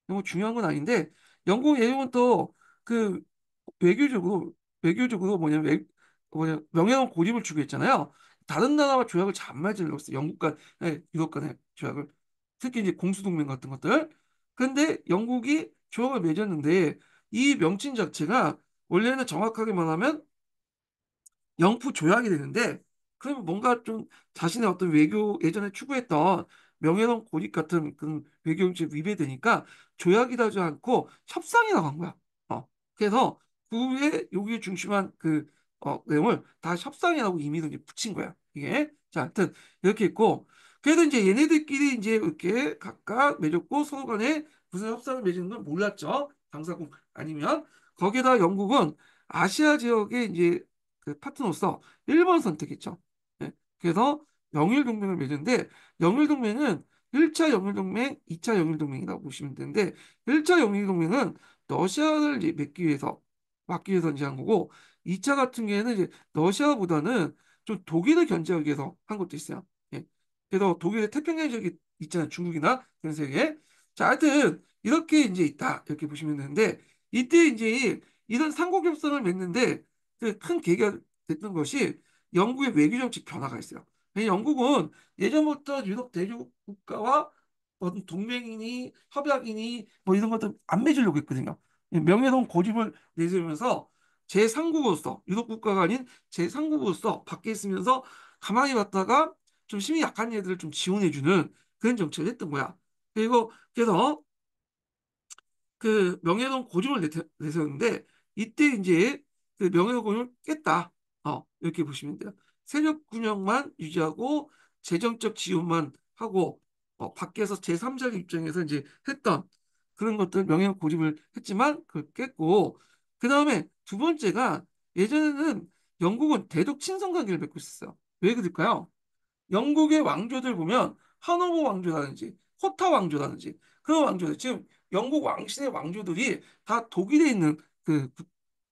너무 중요한 건 아닌데 영국 예용은 또그 외교적으로 외교적으로 뭐냐면 외, 뭐냐 명예로운 고립을 주고 있잖아요. 다른 나라와 조약을 잘안 맺으려고 했어요. 영국 간, 예, 유럽 간의 조약을 특히 이제 공수동맹 같은 것들. 근데 영국이 조약을 맺었는데 이 명칭 자체가 원래는 정확하게 말하면 영프 조약이 되는데 그러면 뭔가 좀 자신의 어떤 외교 예전에 추구했던 명예론 고립 같은 그런 외교 정책 위배되니까 조약이다지 않고 협상이 라고한 거야. 어. 그래서 그 후에 여기에 중심한 그 어, 내용을 다 협상이라고 임의로 이제 붙인 거야. 이게 자, 하여튼 이렇게 있고 그래도 이제 얘네들끼리 이제 이렇게 각각 맺었고 서로 간에 무슨 협상을 맺은 건 몰랐죠. 당사국 아니면 거기다 영국은 아시아 지역의 이제 그 파트너로서 일번 선택했죠. 네. 그래서 영일 동맹을 맺는데 영일 동맹은 1차 영일 동맹, 2차 영일 동맹이라고 보시면 되는데 1차 영일 동맹은 러시아를 맺기 위해서 막기 위해서 이제 한 거고 2차 같은 경우에는 이제 러시아보다는 좀 독일을 견제하기 위해서 한 것도 있어요. 그래서 독일 의 태평양 지역이 있잖아요. 중국이나 그런 세계에. 자, 하여튼 이렇게 이제 있다. 이렇게 보시면 되는데 이때 이제 이런 상호협상을 맺는데 그 큰 계기가 됐던 것이 영국의 외교정책 변화가 있어요. 영국은 예전부터 유럽 대륙 국가와 어떤 동맹이니 협약이니 뭐 이런 것들 안 맺으려고 했거든요. 예, 명예로운 고집을 내세우면서 제3국으로서 유럽 국가가 아닌 제3국으로서 밖에 있으면서 가만히 봤다가 좀 힘이 약한 애들을 좀 지원해주는 그런 정책을 했던 거야. 그리고 그래서 그 명예훼손 고정을 내세웠는데 이때 이제 그 명예훼손 을 깼다. 어, 이렇게 보시면 돼요. 세력 균형만 유지하고 재정적 지원만 하고 어, 밖에서 제3자 입장에서 이제 했던 그런 것들 명예훼손 고집을 했지만 그걸 깼고 그 다음에 두 번째가 예전에는 영국은 대독 친선 관계를 맺고 있었어요. 왜 그럴까요? 영국의 왕조들 보면 하노버 왕조라든지 호타 왕조라든지 그런 왕조들 지금 영국 왕실의 왕조들이 다 독일에 있는 그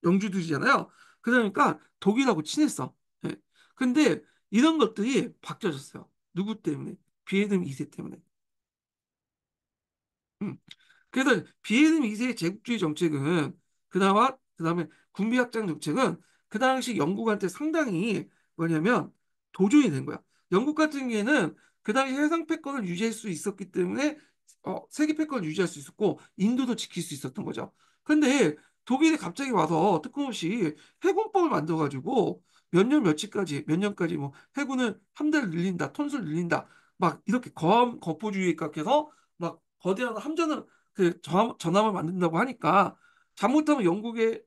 영주들이잖아요. 그러니까 독일하고 친했어. 예. 근데 이런 것들이 바뀌어졌어요. 누구 때문에? 비에름 2세 때문에. 음. 그래서 비에름 2세의 제국주의 정책은 그나마 그다음에 군비확장 정책은 그 당시 영국한테 상당히 뭐냐면 도전이 된 거야. 영국 같은 경우에는 그 당시 해상 패권을 유지할 수 있었기 때문에 어, 세계 패권을 유지할 수 있었고 인도도 지킬 수 있었던 거죠. 근데 독일이 갑자기 와서 특검 없이 해군법을 만들어가지고 몇년 며칠까지 몇 년까지 뭐 해군을 함대를 늘린다, 톤수를 늘린다 막 이렇게 거함 거포주의에 깎여서 막 거대한 함전을 그 전함, 전함을 만든다고 하니까 잘못하면 영국의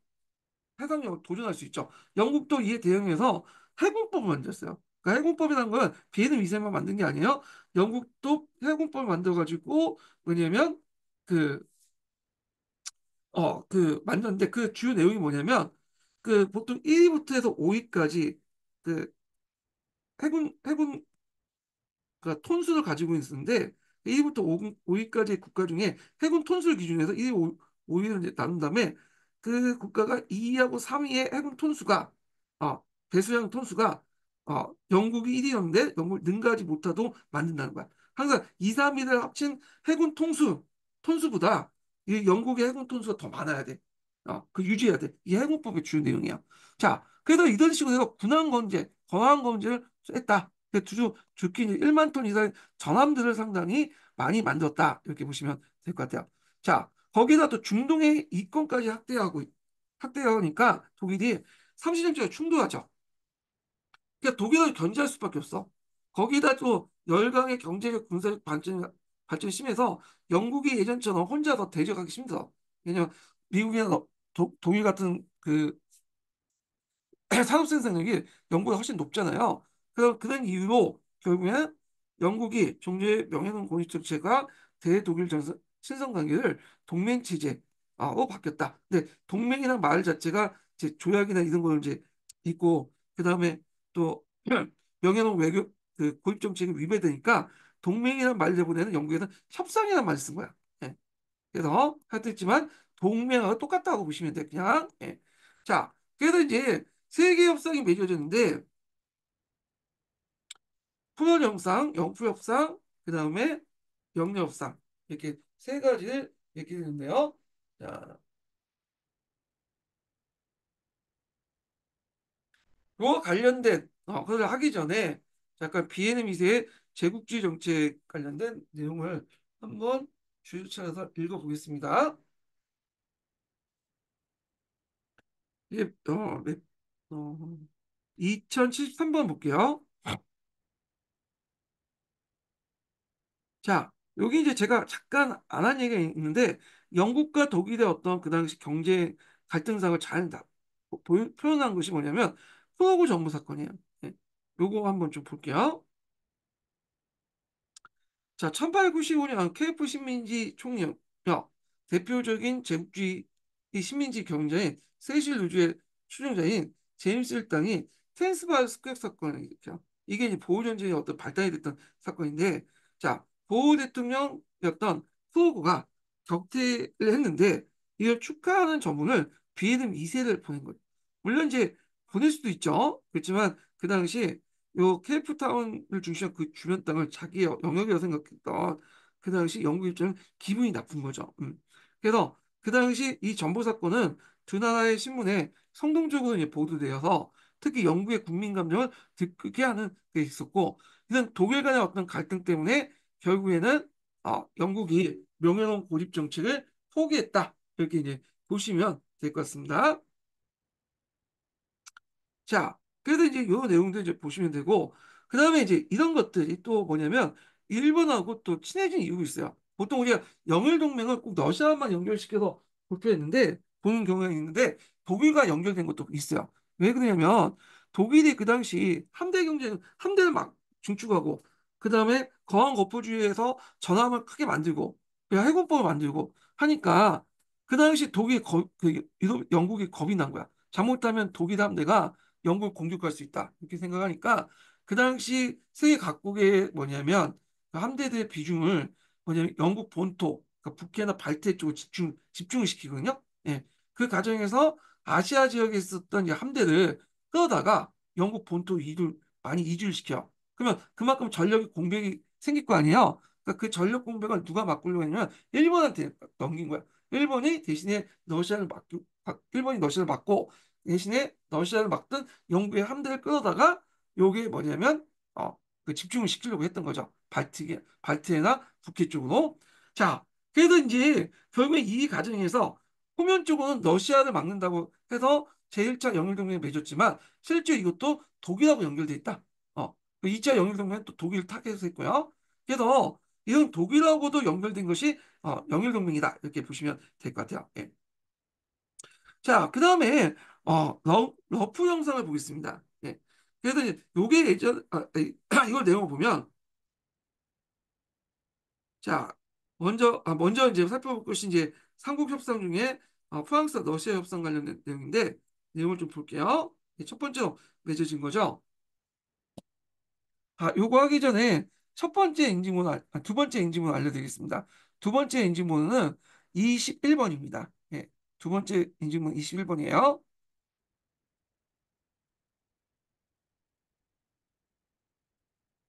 해상력을 도전할 수 있죠. 영국도 이에 대응해서 해군법을 만들었어요. 그러니까 해공법이라는 건 비행 위생만 만든 게 아니에요. 영국도 해공법을 만들어가지고 뭐냐면 그 어, 그, 만졌는데그 주요 내용이 뭐냐면, 그, 보통 1위부터 해서 5위까지, 그, 해군, 해군, 그, 톤수를 가지고 있는데, 1위부터 5, 위까지 국가 중에 해군 톤수를 기준해서 1위, 5, 위를 이제 나눈 다음에, 그 국가가 2위하고 3위의 해군 톤수가, 어, 배수량 톤수가 어, 영국이 1위였는데 영국을 능가하지 못하도 만든다는 거야. 항상 2, 3위를 합친 해군 통수, 톤수보다 이 영국의 해군 톤수가 더 많아야 돼. 어, 그 유지해야 돼. 이 해군법의 주요 내용이야. 자, 그래서 이런 식으로 해서 군항 건제, 건항 건제를 했다. 두주 주끼니 1만 톤 이상의 전함들을 상당히 많이 만들었다. 이렇게 보시면 될 것 같아요. 자, 거기다 또 중동의 이권까지 확대하고, 확대하니까 독일이 30년째 충돌하죠. 그러니까 독일을 견제할 수밖에 없어. 거기다 또 열강의 경제적 군사적 발전 발전이 심해서 영국이 예전처럼 혼자서 대적하기 힘들어. 왜냐면 미국이나 독, 독일 같은 그 산업 생산력이 영국이 훨씬 높잖아요. 그럼 그런 이유로 결국에는 영국이 종료의 명예는 공식 정체가 대독일 전선 신성 관계를 동맹 체제로 바뀌었다. 근데 동맹이란 말 자체가 이제 조약이나 이런 걸 이제 있고 그 다음에 또 명예노 외교 그 고립 정책이 위배되니까 동맹이라는 말을 내보내는 영국에는 협상이라는 말을 쓴 거야. 예. 그래서 하여튼지만 동맹하고 똑같다고 보시면 돼 그냥. 예. 자, 그래서 이제 세계 협상이 맺어졌는데 푸른 협상, 영프 협상, 그 다음에 영리 협상 이렇게 세 가지를 얘기했는데요. 자, 그와 관련된 어, 그걸 하기 전에 잠깐 비엔는 미세의 제국주의 정책 관련된 내용을 한번 주요찾아서 읽어보겠습니다. 예, 어, 어, 2073번 볼게요. 자, 여기 이제 제가 잠깐 안 한 얘기가 있는데 영국과 독일의 어떤 그 당시 경제 갈등상을 잘 나, 보, 표현한 것이 뭐냐면 소하고 정부 사건이에요. 네. 요거 한번 좀 볼게요. 자, 1895년 KF 식민지 총력 대표적인 제국주의 식민지 경제인 세실 루즈의 추종자인 제임스 일당이 텐스바일 스퀘어 사건을 일으켜 이게 이제 보호 전쟁의 어떤 발단이 됐던 사건인데 자 보호 대통령이었던 후오고가 격퇴를 했는데 이걸 축하하는 전문을 비에듬 2세를 보낸 거예요. 물론 이제 보낼 수도 있죠. 그렇지만 그 당시 요 케이프타운을 중심한 그 주변 땅을 자기 영역이라고 생각했던 그 당시 영국 입장은 기분이 나쁜 거죠. 음. 그래서 그 당시 이 전보 사건은 두 나라의 신문에 성동적으로 보도되어서 특히 영국의 국민 감정을 듣게 하는 게 있었고 이는 독일 간의 어떤 갈등 때문에 결국에는 어, 영국이 명예론 고립 정책을 포기했다 이렇게 이제 보시면 될 것 같습니다. 자, 그래서 이제 요내용들 이제 보시면 되고, 그 다음에 이제 이런 것들이 또 뭐냐면, 일본하고 또 친해진 이유가 있어요. 보통 우리가 영일 동맹을 꼭 러시아만 연결시켜서 도표했는데, 보는 경우가 있는데, 독일과 연결된 것도 있어요. 왜 그러냐면, 독일이 그 당시 함대 경쟁, 함대를 막 중축하고, 그 다음에 거항 거포주의에서 전함을 크게 만들고, 해군법을 만들고 하니까, 그 당시 독일, 거, 그, 영국이 겁이 난 거야. 잘못하면 독일 함대가 영국을 공격할 수 있다 이렇게 생각하니까 그 당시 세계 각국의 뭐냐면 그 함대들의 비중을 뭐냐면 영국 본토 그러니까 북해나 발대 쪽을 집중 집중을 시키거든요. 예. 그 과정에서 아시아 지역에 있었던 함대를 끌어다가 영국 본토 이주 많이 이주를 시켜. 그러면 그만큼 전력 이 공백이 생길 거 아니에요. 그러니까 그 전력 공백을 누가 막으려고 했냐면 일본한테 넘긴 거야. 일본이 대신에 러시아를 막고 일본이 러시아를 막고 대신에 러시아를 막던 영국의 함대를 끌어다가 요게 뭐냐면 어, 그 집중을 시키려고 했던 거죠. 발트에, 발트해나 북해 쪽으로. 자, 그래서 이제 결국에 이 과정에서 소면 쪽은 러시아를 막는다고 해서 제1차 영일동맹을 맺었지만 실제 이것도 독일하고 연결돼 있다. 어, 그 2차 영일동맹은 또 독일 타겟했고요. 그래서 이건 독일하고도 연결된 것이 어, 영일동맹이다. 이렇게 보시면 될 것 같아요. 예. 자, 그 다음에 어, 러, 러프 형상을 보겠습니다. 예. 그래서 이제 요게 예전, 아, 아 이걸 내용을 보면, 자, 먼저, 아, 먼저 이제 살펴볼 것이 이제 삼국 협상 중에 어, 프랑스와 러시아 협상 관련된 내용인데, 내용을 좀 볼게요. 예, 첫 번째로 맺어진 거죠. 아, 요거 하기 전에 첫 번째 인지문 아, 두 번째 인지문화 알려드리겠습니다. 두 번째 인지문은는 21번입니다. 예, 두 번째 인지문 21번이에요.